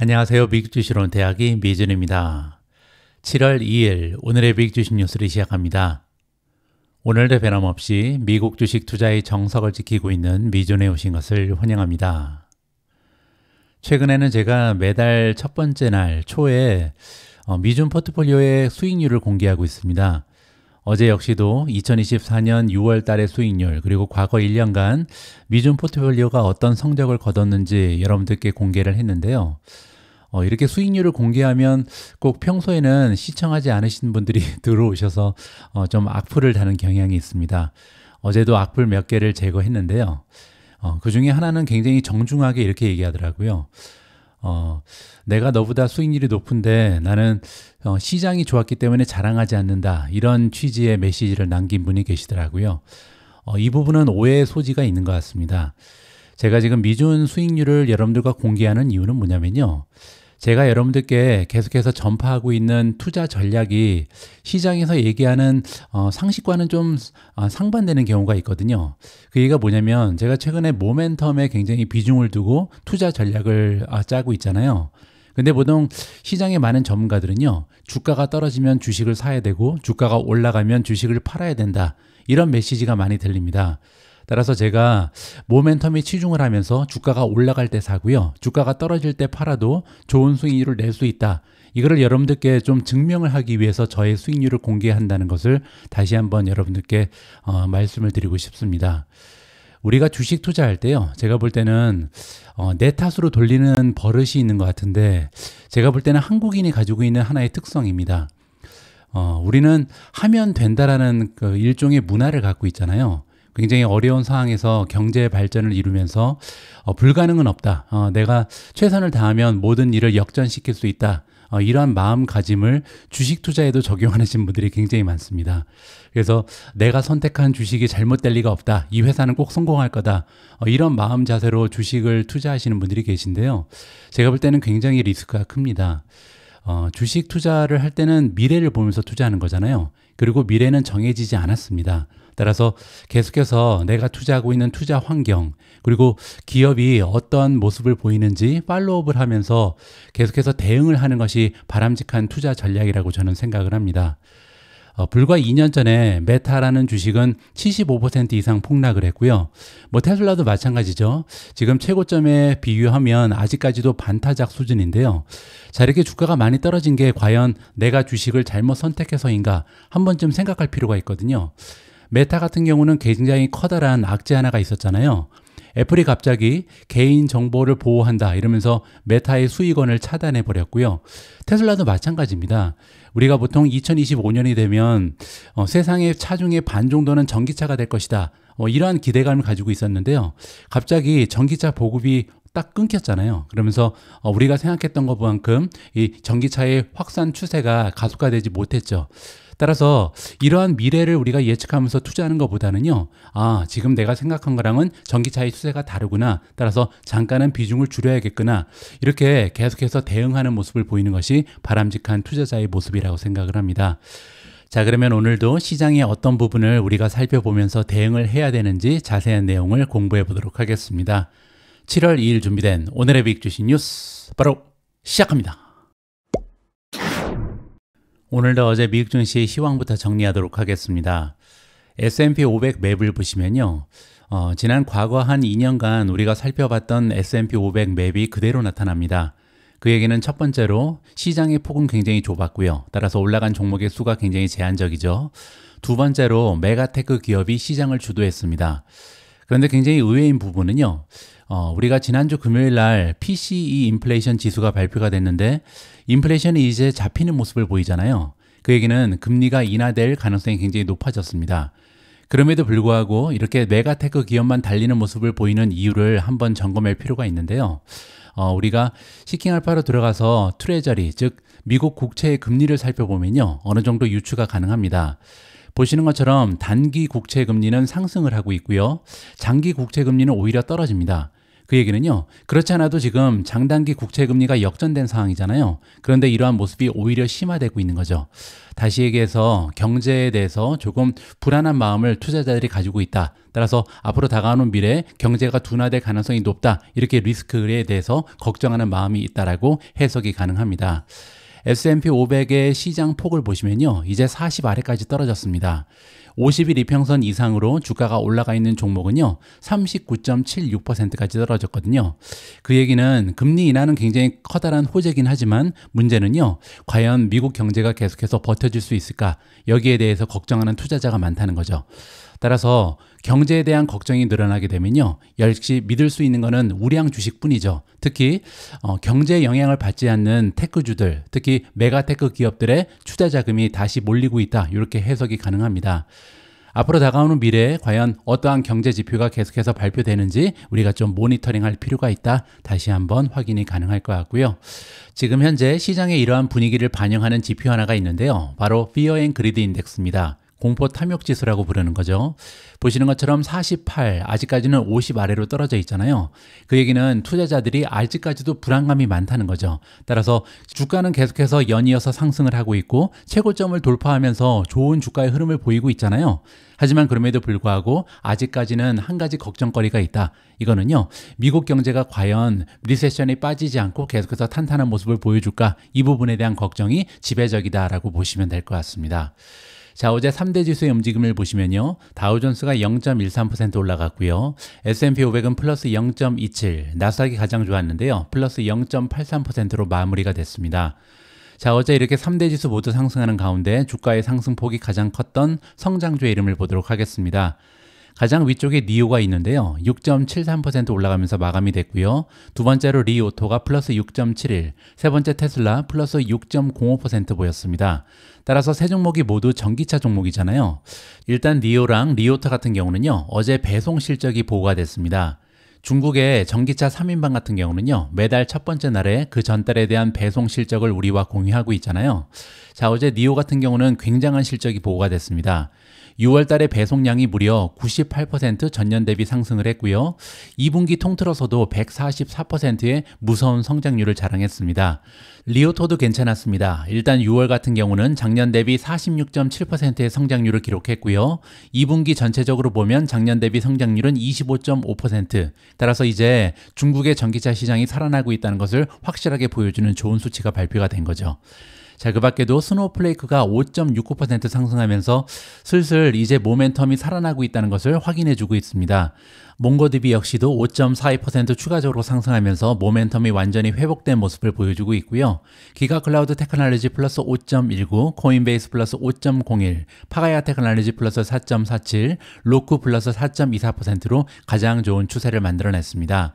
안녕하세요. 미국주시론 대학의 미준입니다. 7월 2일 오늘의 미국주식 뉴스를 시작합니다. 오늘도 변함없이 미국 주식 투자의 정석을 지키고 있는 미준에 오신 것을 환영합니다. 최근에는 제가 매달 첫 번째 날 초에 어, 미준 포트폴리오의 수익률을 공개하고 있습니다. 어제 역시도 2024년 6월 달의 수익률 그리고 과거 1년간 미준 포트폴리오가 어떤 성적을 거뒀는지 여러분들께 공개를 했는데요. 어, 이렇게 수익률을 공개하면 꼭 평소에는 시청하지 않으신 분들이 들어오셔서 어, 좀 악플을 다는 경향이 있습니다. 어제도 악플 몇 개를 제거했는데요. 어, 그 중에 하나는 굉장히 정중하게 이렇게 얘기하더라고요. 어, 내가 너보다 수익률이 높은데 나는 어, 시장이 좋았기 때문에 자랑하지 않는다. 이런 취지의 메시지를 남긴 분이 계시더라고요. 어, 이 부분은 오해의 소지가 있는 것 같습니다. 제가 지금 미준 수익률을 여러분들과 공개하는 이유는 뭐냐면요. 제가 여러분들께 계속해서 전파하고 있는 투자 전략이 시장에서 얘기하는 어, 상식과는 좀 어, 상반되는 경우가 있거든요. 그 얘기가 뭐냐면 제가 최근에 모멘텀에 굉장히 비중을 두고 투자 전략을 어, 짜고 있잖아요. 근데 보통 시장의 많은 전문가들은요, 주가가 떨어지면 주식을 사야 되고, 주가가 올라가면 주식을 팔아야 된다. 이런 메시지가 많이 들립니다. 따라서 제가 모멘텀에 치중을 하면서 주가가 올라갈 때 사고요. 주가가 떨어질 때 팔아도 좋은 수익률을 낼 수 있다. 이거를 여러분들께 좀 증명을 하기 위해서 저의 수익률을 공개한다는 것을 다시 한번 여러분들께 어, 말씀을 드리고 싶습니다. 우리가 주식 투자할 때요. 제가 볼 때는 어, 내 탓으로 돌리는 버릇이 있는 것 같은데 제가 볼 때는 한국인이 가지고 있는 하나의 특성입니다. 어, 우리는 하면 된다라는 그 일종의 문화를 갖고 있잖아요. 굉장히 어려운 상황에서 경제 발전을 이루면서 어, 불가능은 없다. 어, 내가 최선을 다하면 모든 일을 역전시킬 수 있다. 어, 이러한 마음가짐을 주식 투자에도 적용하시는 분들이 굉장히 많습니다. 그래서 내가 선택한 주식이 잘못될 리가 없다. 이 회사는 꼭 성공할 거다. 어, 이런 마음 자세로 주식을 투자하시는 분들이 계신데요. 제가 볼 때는 굉장히 리스크가 큽니다. 어, 주식 투자를 할 때는 미래를 보면서 투자하는 거잖아요. 그리고 미래는 정해지지 않았습니다. 따라서 계속해서 내가 투자하고 있는 투자 환경 그리고 기업이 어떤 모습을 보이는지 팔로업을 하면서 계속해서 대응을 하는 것이 바람직한 투자 전략이라고 저는 생각을 합니다. 어, 불과 2년 전에 메타라는 주식은 75% 이상 폭락을 했고요. 뭐 테슬라도 마찬가지죠. 지금 최고점에 비교하면 아직까지도 반타작 수준인데요. 자, 이렇게 주가가 많이 떨어진 게 과연 내가 주식을 잘못 선택해서인가 한 번쯤 생각할 필요가 있거든요. 메타 같은 경우는 굉장히 커다란 악재 하나가 있었잖아요. 애플이 갑자기 개인 정보를 보호한다 이러면서 메타의 수익원을 차단해 버렸고요. 테슬라도 마찬가지입니다. 우리가 보통 2025년이 되면 어, 세상의 차 중에 반 정도는 전기차가 될 것이다. 어, 이러한 기대감을 가지고 있었는데요. 갑자기 전기차 보급이 딱 끊겼잖아요. 그러면서 어, 우리가 생각했던 것만큼 이 전기차의 확산 추세가 가속화되지 못했죠. 따라서 이러한 미래를 우리가 예측하면서 투자하는 것보다는요, 아, 지금 내가 생각한 거랑은 전기차의 추세가 다르구나. 따라서 잠깐은 비중을 줄여야겠구나. 이렇게 계속해서 대응하는 모습을 보이는 것이 바람직한 투자자의 모습이라고 생각을 합니다. 자, 그러면 오늘도 시장의 어떤 부분을 우리가 살펴보면서 대응을 해야 되는지 자세한 내용을 공부해 보도록 하겠습니다. 7월 2일 준비된 오늘의 빅주식 뉴스 바로 시작합니다. 오늘도 어제 미국 증시의 희망부터 정리하도록 하겠습니다. S&P 500 맵을 보시면요. 어, 지난 과거 한 2년간 우리가 살펴봤던 S&P 500 맵이 그대로 나타납니다. 그 얘기는 첫 번째로 시장의 폭은 굉장히 좁았고요. 따라서 올라간 종목의 수가 굉장히 제한적이죠. 두 번째로 메가테크 기업이 시장을 주도했습니다. 그런데 굉장히 의외인 부분은요. 어, 우리가 지난주 금요일 날 PCE 인플레이션 지수가 발표가 됐는데 인플레이션이 이제 잡히는 모습을 보이잖아요. 그 얘기는 금리가 인하될 가능성이 굉장히 높아졌습니다. 그럼에도 불구하고 이렇게 메가테크 기업만 달리는 모습을 보이는 이유를 한번 점검할 필요가 있는데요. 어, 우리가 시킹 알파로 들어가서 트레저리, 즉 미국 국채의 금리를 살펴보면요. 어느 정도 유추가 가능합니다. 보시는 것처럼 단기 국채 금리는 상승을 하고 있고요. 장기 국채 금리는 오히려 떨어집니다. 그 얘기는요. 그렇지 않아도 지금 장단기 국채 금리가 역전된 상황이잖아요. 그런데 이러한 모습이 오히려 심화되고 있는 거죠. 다시 얘기해서 경제에 대해서 조금 불안한 마음을 투자자들이 가지고 있다. 따라서 앞으로 다가오는 미래 경제가 둔화될 가능성이 높다. 이렇게 리스크에 대해서 걱정하는 마음이 있다라고 해석이 가능합니다. S&P 500의 시장 폭을 보시면요. 이제 40 아래까지 떨어졌습니다. 50일 이평선 이상으로 주가가 올라가 있는 종목은요. 39.76%까지 떨어졌거든요. 그 얘기는 금리 인하는 굉장히 커다란 호재긴 하지만 문제는요. 과연 미국 경제가 계속해서 버텨질 수 있을까? 여기에 대해서 걱정하는 투자자가 많다는 거죠. 따라서 경제에 대한 걱정이 늘어나게 되면요. 역시 믿을 수 있는 것은 우량 주식뿐이죠. 특히 어, 경제에 영향을 받지 않는 테크주들, 특히 메가테크 기업들의 투자 자금이 다시 몰리고 있다. 이렇게 해석이 가능합니다. 앞으로 다가오는 미래에 과연 어떠한 경제 지표가 계속해서 발표되는지 우리가 좀 모니터링 할 필요가 있다. 다시 한번 확인이 가능할 것 같고요. 지금 현재 시장의 이러한 분위기를 반영하는 지표 하나가 있는데요. 바로 Fear and Greed Index입니다. 공포 탐욕 지수라고 부르는 거죠. 보시는 것처럼 48, 아직까지는 50 아래로 떨어져 있잖아요. 그 얘기는 투자자들이 아직까지도 불안감이 많다는 거죠. 따라서 주가는 계속해서 연이어서 상승을 하고 있고 최고점을 돌파하면서 좋은 주가의 흐름을 보이고 있잖아요. 하지만 그럼에도 불구하고 아직까지는 한 가지 걱정거리가 있다. 이거는요. 미국 경제가 과연 리세션에 빠지지 않고 계속해서 탄탄한 모습을 보여줄까? 이 부분에 대한 걱정이 지배적이다라고 보시면 될 것 같습니다. 자, 어제 3대 지수의 움직임을 보시면요. 다우존스가 0.13% 올라갔고요. S&P 500은 플러스 0.27, 나스닥이 가장 좋았는데요. 플러스 0.83%로 마무리가 됐습니다. 자, 어제 이렇게 3대 지수 모두 상승하는 가운데 주가의 상승폭이 가장 컸던 성장주의 이름을 보도록 하겠습니다. 가장 위쪽에 니오가 있는데요. 6.73% 올라가면서 마감이 됐고요. 두 번째로 리오토가 플러스 6.71, 세 번째 테슬라 플러스 6.05% 보였습니다. 따라서 세 종목이 모두 전기차 종목이잖아요. 일단 니오랑 리오타 같은 경우는요. 어제 배송 실적이 보고가 됐습니다. 중국의 전기차 3인방 같은 경우는요, 매달 첫 번째 날에 그 전달에 대한 배송 실적을 우리와 공유하고 있잖아요. 자, 어제 니오 같은 경우는 굉장한 실적이 보고가 됐습니다. 6월 달에 배송량이 무려 98% 전년 대비 상승을 했고요. 2분기 통틀어서도 144%의 무서운 성장률을 자랑했습니다. 리오토도 괜찮았습니다. 일단 6월 같은 경우는 작년 대비 46.7%의 성장률을 기록했고요. 2분기 전체적으로 보면 작년 대비 성장률은 25.5%. 따라서 이제 중국의 전기차 시장이 살아나고 있다는 것을 확실하게 보여주는 좋은 수치가 발표가 된 거죠. 자, 그 밖에도 스노우플레이크가 5.69% 상승하면서 슬슬 이제 모멘텀이 살아나고 있다는 것을 확인해 주고 있습니다. 몽고디비 역시도 5.42% 추가적으로 상승하면서 모멘텀이 완전히 회복된 모습을 보여주고 있고요. 기가 클라우드 테크놀로지 플러스 5.19, 코인베이스 플러스 5.01, 파가야 테크놀로지 플러스 4.47, 로쿠 플러스 4.24%로 가장 좋은 추세를 만들어냈습니다.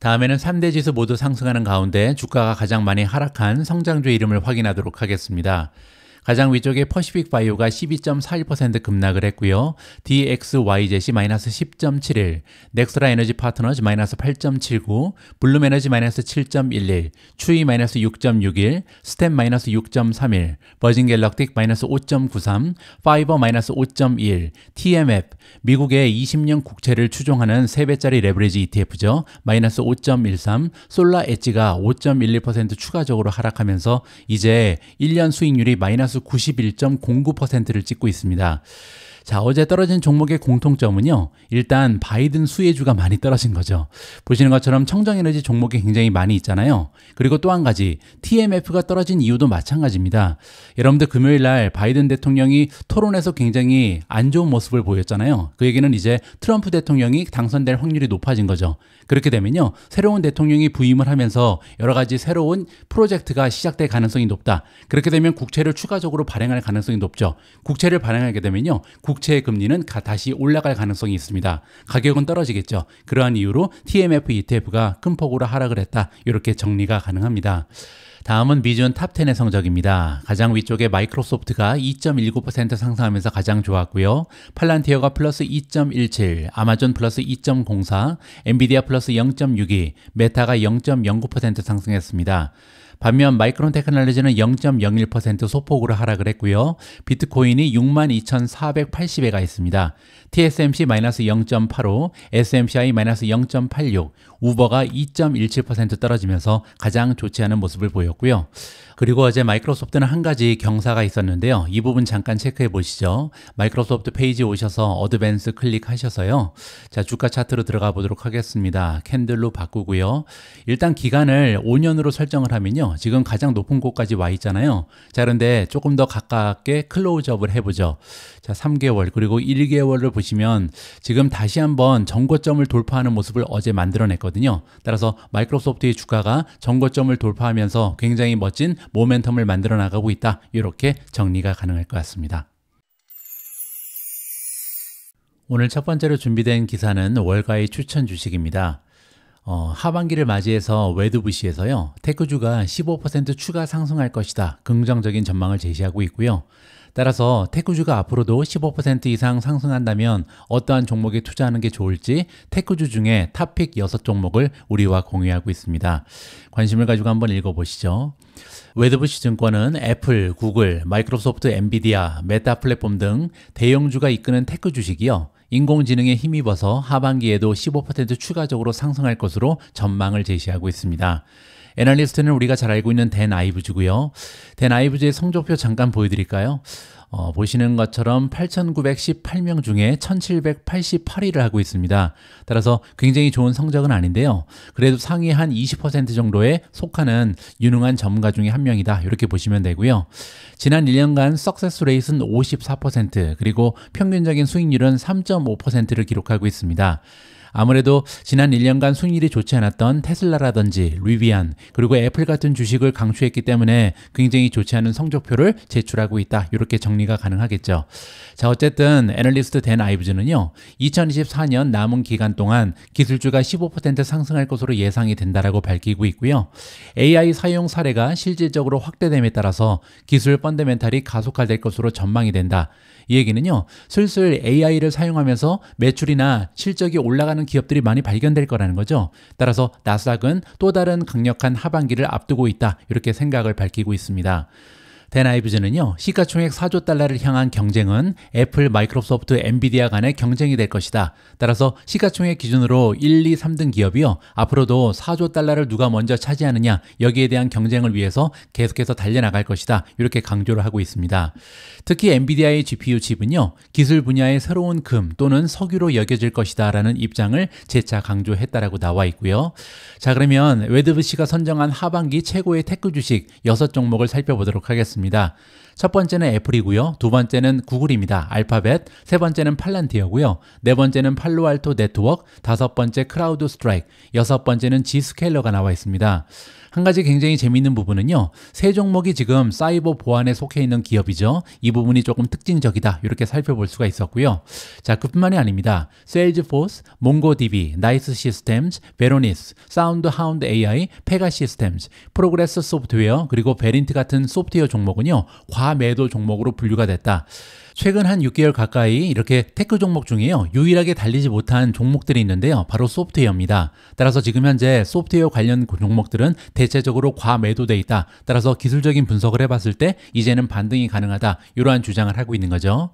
다음에는 3대 지수 모두 상승하는 가운데 주가가 가장 많이 하락한 성장주 이름을 확인하도록 하겠습니다. 가장 위쪽에 퍼시픽 바이오가 12.41% 급락을 했고요. DXYZ이 마이너스 10.71, 넥스라 에너지 파트너즈 마이너스 8.79, 블룸 에너지 마이너스 7.11, 추이 마이너스 6.61, 스텝 마이너스 6.31, 버진 갤럭틱 마이너스 5.93, 파이버 마이너스 5.1, TMF, 미국의 20년 국채를 추종하는 3배짜리 레버리지 ETF죠. 마이너스 5.13, 솔라 엣지가 5.11% 추가적으로 하락하면서 이제 1년 수익률이 마이너스 마이너스 91.09%를 찍고 있습니다. 자, 어제 떨어진 종목의 공통점은요. 일단 바이든 수혜주가 많이 떨어진 거죠. 보시는 것처럼 청정에너지 종목이 굉장히 많이 있잖아요. 그리고 또 한 가지 TMF가 떨어진 이유도 마찬가지입니다. 여러분들 금요일 날 바이든 대통령이 토론에서 굉장히 안 좋은 모습을 보였잖아요. 그 얘기는 이제 트럼프 대통령이 당선될 확률이 높아진 거죠. 그렇게 되면요. 새로운 대통령이 부임을 하면서 여러 가지 새로운 프로젝트가 시작될 가능성이 높다. 그렇게 되면 국채를 추가적으로 발행할 가능성이 높죠. 국채를 발행하게 되면요. 국 국채 금리는 다시 올라갈 가능성이 있습니다. 가격은 떨어지겠죠. 그러한 이유로 TMF ETF가 큰 폭으로 하락을 했다. 이렇게 정리가 가능합니다. 다음은 미준 탑10의 성적입니다. 가장 위쪽에 마이크로소프트가 2.19% 상승하면서 가장 좋았고요. 팔란티어가 플러스 2.17, 아마존 플러스 2.04, 엔비디아 플러스 0.62, 메타가 0.09% 상승했습니다. 반면 마이크론 테크놀로지는 0.01% 소폭으로 하락을 했고요. 비트코인이 62,480에가 있습니다. TSMC-0.85, SMCI-0.86, 우버가 2.17% 떨어지면서 가장 좋지 않은 모습을 보였고요. 그리고 어제 마이크로소프트는 한 가지 경사가 있었는데요. 이 부분 잠깐 체크해 보시죠. 마이크로소프트 페이지 오셔서 어드밴스 클릭하셔서요. 자, 주가 차트로 들어가 보도록 하겠습니다. 캔들로 바꾸고요. 일단 기간을 5년으로 설정을 하면요. 지금 가장 높은 곳까지 와 있잖아요. 자, 그런데 조금 더 가깝게 클로즈업을 해보죠. 자, 3개월 그리고 1개월을 보시면 보시면 지금 다시 한번 정거점을 돌파하는 모습을 어제 만들어냈거든요. 따라서 마이크로소프트의 주가가 정거점을 돌파하면서 굉장히 멋진 모멘텀을 만들어 나가고 있다. 이렇게 정리가 가능할 것 같습니다. 오늘 첫 번째로 준비된 기사는 월가의 추천 주식입니다. 어, 하반기를 맞이해서 웨드부시에서요, 테크주가 15% 추가 상승할 것이다. 긍정적인 전망을 제시하고 있고요. 따라서 테크주가 앞으로도 15% 이상 상승한다면 어떠한 종목에 투자하는 게 좋을지 테크주 중에 탑픽 6종목을 우리와 공유하고 있습니다. 관심을 가지고 한번 읽어보시죠. 웨드부시 증권은 애플, 구글, 마이크로소프트, 엔비디아, 메타 플랫폼 등 대형주가 이끄는 테크 주식이요. 인공지능에 힘입어서 하반기에도 15% 추가적으로 상승할 것으로 전망을 제시하고 있습니다. 애널리스트는 우리가 잘 알고 있는 댄 아이브즈고요. 댄 아이브즈의 성적표 잠깐 보여드릴까요? 어, 보시는 것처럼 8,918명 중에 1,788위를 하고 있습니다. 따라서 굉장히 좋은 성적은 아닌데요. 그래도 상위 한 20% 정도에 속하는 유능한 전문가 중에 한 명이다. 이렇게 보시면 되고요. 지난 1년간 석세스 레이스는 54% 그리고 평균적인 수익률은 3.5%를 기록하고 있습니다. 아무래도 지난 1년간 순일이 좋지 않았던 테슬라라든지 리비안 그리고 애플 같은 주식을 강추했기 때문에 굉장히 좋지 않은 성적표를 제출하고 있다. 이렇게 정리가 가능하겠죠. 자 어쨌든 애널리스트 된 아이브즈는요. 2024년 남은 기간 동안 기술주가 15% 상승할 것으로 예상이 된다라고 밝히고 있고요. AI 사용 사례가 실질적으로 확대됨에 따라서 기술 펀드멘탈이 가속화될 것으로 전망이 된다. 이 얘기는요, 슬슬 AI를 사용하면서 매출이나 실적이 올라가는 기업들이 많이 발견될 거라는 거죠. 따라서 나스닥은 또 다른 강력한 하반기를 앞두고 있다. 이렇게 생각을 밝히고 있습니다. 댄 아이브즈는요, 시가총액 4조 달러를 향한 경쟁은 애플, 마이크로소프트, 엔비디아 간의 경쟁이 될 것이다. 따라서 시가총액 기준으로 1, 2, 3등 기업이요, 앞으로도 4조 달러를 누가 먼저 차지하느냐, 여기에 대한 경쟁을 위해서 계속해서 달려나갈 것이다. 이렇게 강조를 하고 있습니다. 특히 엔비디아의 GPU 칩은요, 기술 분야의 새로운 금 또는 석유로 여겨질 것이다. 라는 입장을 재차 강조했다라고 나와 있고요. 자, 그러면 웨드브씨가 선정한 하반기 최고의 테크 주식 6 종목을 살펴보도록 하겠습니다. 있습니다. 첫 번째는 애플이고요. 두 번째는 구글입니다. 알파벳. 세 번째는 팔란티어고요. 네 번째는 팔로알토 네트워크. 다섯 번째 크라우드 스트라이크. 여섯 번째는 지스케일러가 나와 있습니다. 한 가지 굉장히 재미있는 부분은요. 세 종목이 지금 사이버 보안에 속해 있는 기업이죠. 이 부분이 조금 특징적이다. 이렇게 살펴볼 수가 있었고요. 자, 그뿐만이 아닙니다. Salesforce, MongoDB, Nice Systems, Veronis, SoundHound AI, Pega Systems, Progress Software, 그리고 베린트 같은 소프트웨어 종목은요. 과매도 종목으로 분류가 됐다. 최근 한 6개월 가까이 이렇게 테크 종목 중에요. 유일하게 달리지 못한 종목들이 있는데요. 바로 소프트웨어입니다. 따라서 지금 현재 소프트웨어 관련 종목들은 대체적으로 과매도돼 있다. 따라서 기술적인 분석을 해봤을 때 이제는 반등이 가능하다. 이러한 주장을 하고 있는 거죠.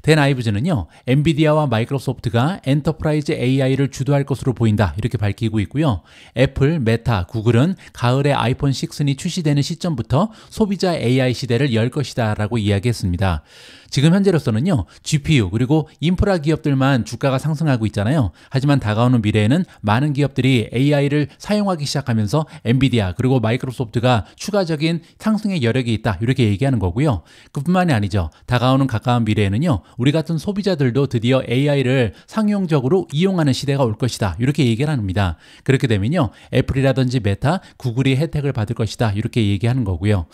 댄 아이브즈는요. 엔비디아와 마이크로소프트가 엔터프라이즈 AI를 주도할 것으로 보인다. 이렇게 밝히고 있고요. 애플, 메타, 구글은 가을에 아이폰 6이 출시되는 시점부터 소비자 AI 시대를 열 것이다 라고 이야기했습니다. 지금 현재로서는요, GPU 그리고 인프라 기업들만 주가가 상승하고 있잖아요. 하지만 다가오는 미래에는 많은 기업들이 AI를 사용하기 시작하면서 엔비디아 그리고 마이크로소프트가 추가적인 상승의 여력이 있다 이렇게 얘기하는 거고요. 그뿐만이 아니죠. 다가오는 가까운 미래에는요, 우리 같은 소비자들도 드디어 AI를 상용적으로 이용하는 시대가 올 것이다 이렇게 얘기를 합니다. 그렇게 되면요, 애플이라든지 메타, 구글이 혜택을 받을 것이다 이렇게 얘기하는 거고요.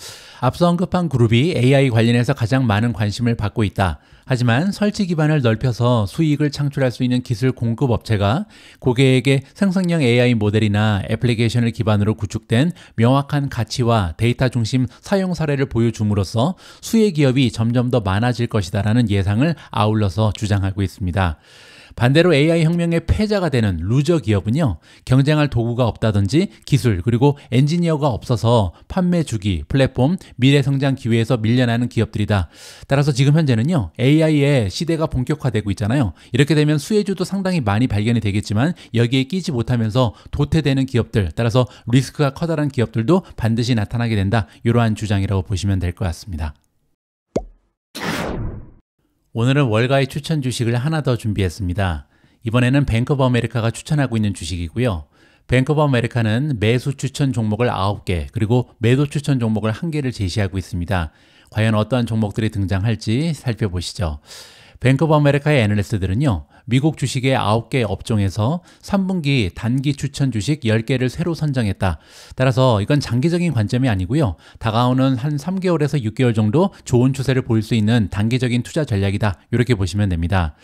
앞서 언급한 그룹이 AI 관련해서 가장 많은 관심을 받고 갖고 있다. 하지만 설치 기반을 넓혀서 수익을 창출할 수 있는 기술 공급 업체가 고객에게 생성형 AI 모델이나 애플리케이션을 기반으로 구축된 명확한 가치와 데이터 중심 사용 사례를 보여줌으로써 수혜 기업이 점점 더 많아질 것이다라는 예상을 아울러서 주장하고 있습니다. 반대로 AI 혁명의 패자가 되는 루저 기업은요, 경쟁할 도구가 없다든지 기술, 그리고 엔지니어가 없어서 판매 주기, 플랫폼, 미래 성장 기회에서 밀려나는 기업들이다. 따라서 지금 현재는요, AI의 시대가 본격화되고 있잖아요. 이렇게 되면 수혜주도 상당히 많이 발견이 되겠지만 여기에 끼지 못하면서 도태되는 기업들, 따라서 리스크가 커다란 기업들도 반드시 나타나게 된다. 이러한 주장이라고 보시면 될 것 같습니다. 오늘은 월가의 추천 주식을 하나 더 준비했습니다. 이번에는 뱅크 오브 아메리카가 추천하고 있는 주식이고요. 뱅크 오브 아메리카는 매수 추천 종목을 9개, 그리고 매도 추천 종목을 1개를 제시하고 있습니다. 과연 어떠한 종목들이 등장할지 살펴보시죠. 뱅크 오브 아메리카의 애널리스트들은요. 미국 주식의 9개 업종에서 3분기 단기 추천 주식 10개를 새로 선정했다. 따라서 이건 장기적인 관점이 아니고요. 다가오는 한 3개월에서 6개월 정도 좋은 추세를 보일 수 있는 단기적인 투자 전략이다. 이렇게 보시면 됩니다.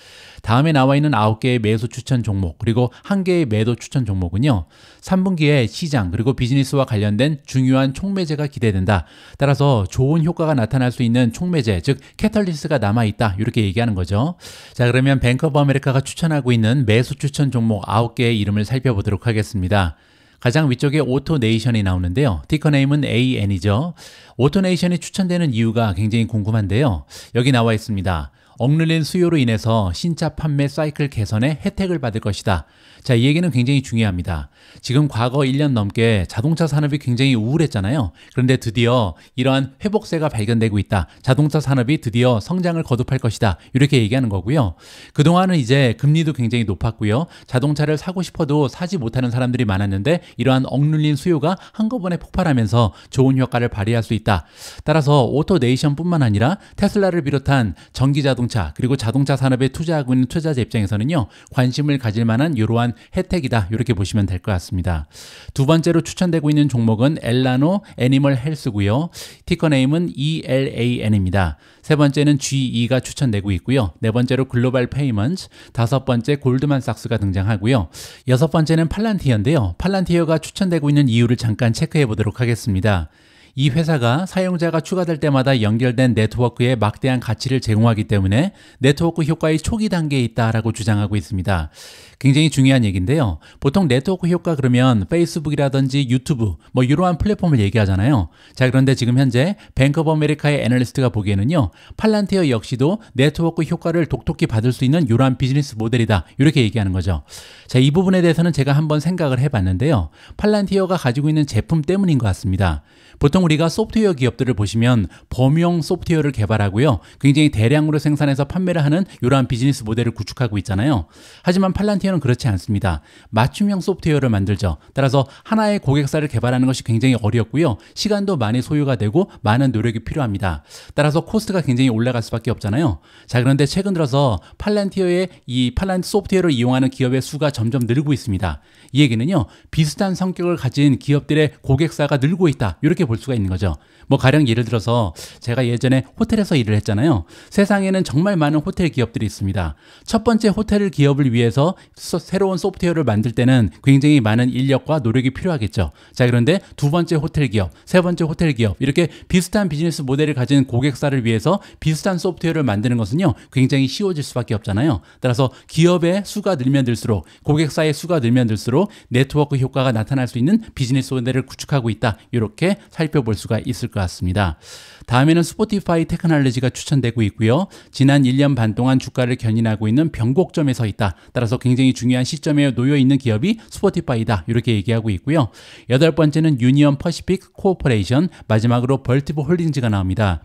다음에 나와 있는 9개의 매수 추천 종목 그리고 1개의 매도 추천 종목은요. 3분기에 시장 그리고 비즈니스와 관련된 중요한 총매제가 기대된다. 따라서 좋은 효과가 나타날 수 있는 총매제 즉 캐털리스가 남아있다 이렇게 얘기하는 거죠. 자 그러면 뱅크 오브 아메리카가 추천하고 있는 매수 추천 종목 9개의 이름을 살펴보도록 하겠습니다. 가장 위쪽에 오토네이션이 나오는데요. 티커네임은 AN이죠. 오토네이션이 추천되는 이유가 굉장히 궁금한데요. 여기 나와 있습니다. 억눌린 수요로 인해서 신차 판매 사이클 개선에 혜택을 받을 것이다. 자, 이 얘기는 굉장히 중요합니다. 지금 과거 1년 넘게 자동차 산업이 굉장히 우울했잖아요. 그런데 드디어 이러한 회복세가 발견되고 있다. 자동차 산업이 드디어 성장을 거듭할 것이다. 이렇게 얘기하는 거고요. 그동안은 이제 금리도 굉장히 높았고요. 자동차를 사고 싶어도 사지 못하는 사람들이 많았는데 이러한 억눌린 수요가 한꺼번에 폭발하면서 좋은 효과를 발휘할 수 있다. 따라서 오토네이션뿐만 아니라 테슬라를 비롯한 전기 자동차 자동차 그리고 자동차 산업에 투자하고 있는 투자자 입장에서는요 관심을 가질 만한 이러한 혜택이다 이렇게 보시면 될 것 같습니다 두 번째로 추천되고 있는 종목은 엘라노 애니멀 헬스고요 티커네임은 ELAN입니다 세 번째는 GE가 추천되고 있고요 네 번째로 글로벌 페이먼트 다섯 번째 골드만삭스가 등장하고요 여섯 번째는 팔란티어인데요 팔란티어가 추천되고 있는 이유를 잠깐 체크해 보도록 하겠습니다 이 회사가 사용자가 추가될 때마다 연결된 네트워크에 막대한 가치를 제공하기 때문에 네트워크 효과의 초기 단계에 있다라고 주장하고 있습니다. 굉장히 중요한 얘기인데요. 보통 네트워크 효과 그러면 페이스북이라든지 유튜브 뭐 이러한 플랫폼을 얘기하잖아요. 자 그런데 지금 현재 뱅크 오브 아메리카의 애널리스트가 보기에는요. 팔란티어 역시도 네트워크 효과를 독특히 받을 수 있는 이러한 비즈니스 모델이다. 이렇게 얘기하는 거죠. 자 이 부분에 대해서는 제가 한번 생각을 해봤는데요. 팔란티어가 가지고 있는 제품 때문인 것 같습니다. 보통 우리가 소프트웨어 기업들을 보시면 범용 소프트웨어를 개발하고요. 굉장히 대량으로 생산해서 판매를 하는 이러한 비즈니스 모델을 구축하고 있잖아요. 하지만 팔란티어는 그렇지 않습니다. 맞춤형 소프트웨어를 만들죠. 따라서 하나의 고객사를 개발하는 것이 굉장히 어렵고요. 시간도 많이 소요가 되고 많은 노력이 필요합니다. 따라서 코스트가 굉장히 올라갈 수밖에 없잖아요. 자, 그런데 최근 들어서 팔란티어의 이 팔란 소프트웨어를 이용하는 기업의 수가 점점 늘고 있습니다. 이 얘기는요. 비슷한 성격을 가진 기업들의 고객사가 늘고 있다. 이렇게 그렇게 볼 수가 있는 거죠. 뭐 가령 예를 들어서 제가 예전에 호텔에서 일을 했잖아요. 세상에는 정말 많은 호텔 기업들이 있습니다. 첫 번째 호텔 기업을 위해서 소, 새로운 소프트웨어를 만들 때는 굉장히 많은 인력과 노력이 필요하겠죠. 자, 그런데 두 번째 호텔 기업, 세 번째 호텔 기업 이렇게 비슷한 비즈니스 모델을 가진 고객사를 위해서 비슷한 소프트웨어를 만드는 것은요. 굉장히 쉬워질 수밖에 없잖아요. 따라서 기업의 수가 늘면 늘수록 고객사의 수가 늘면 늘수록 네트워크 효과가 나타날 수 있는 비즈니스 모델을 구축하고 있다. 이렇게 살펴볼 수가 있을 것 같습니다. 다음에는 스포티파이 테크놀로지가 추천되고 있고요. 지난 1년 반 동안 주가를 견인하고 있는 변곡점에 서 있다. 따라서 굉장히 중요한 시점에 놓여 있는 기업이 스포티파이다. 이렇게 얘기하고 있고요. 여덟 번째는 유니언 퍼시픽 코퍼레이션 마지막으로 벌티브 홀딩즈가 나옵니다.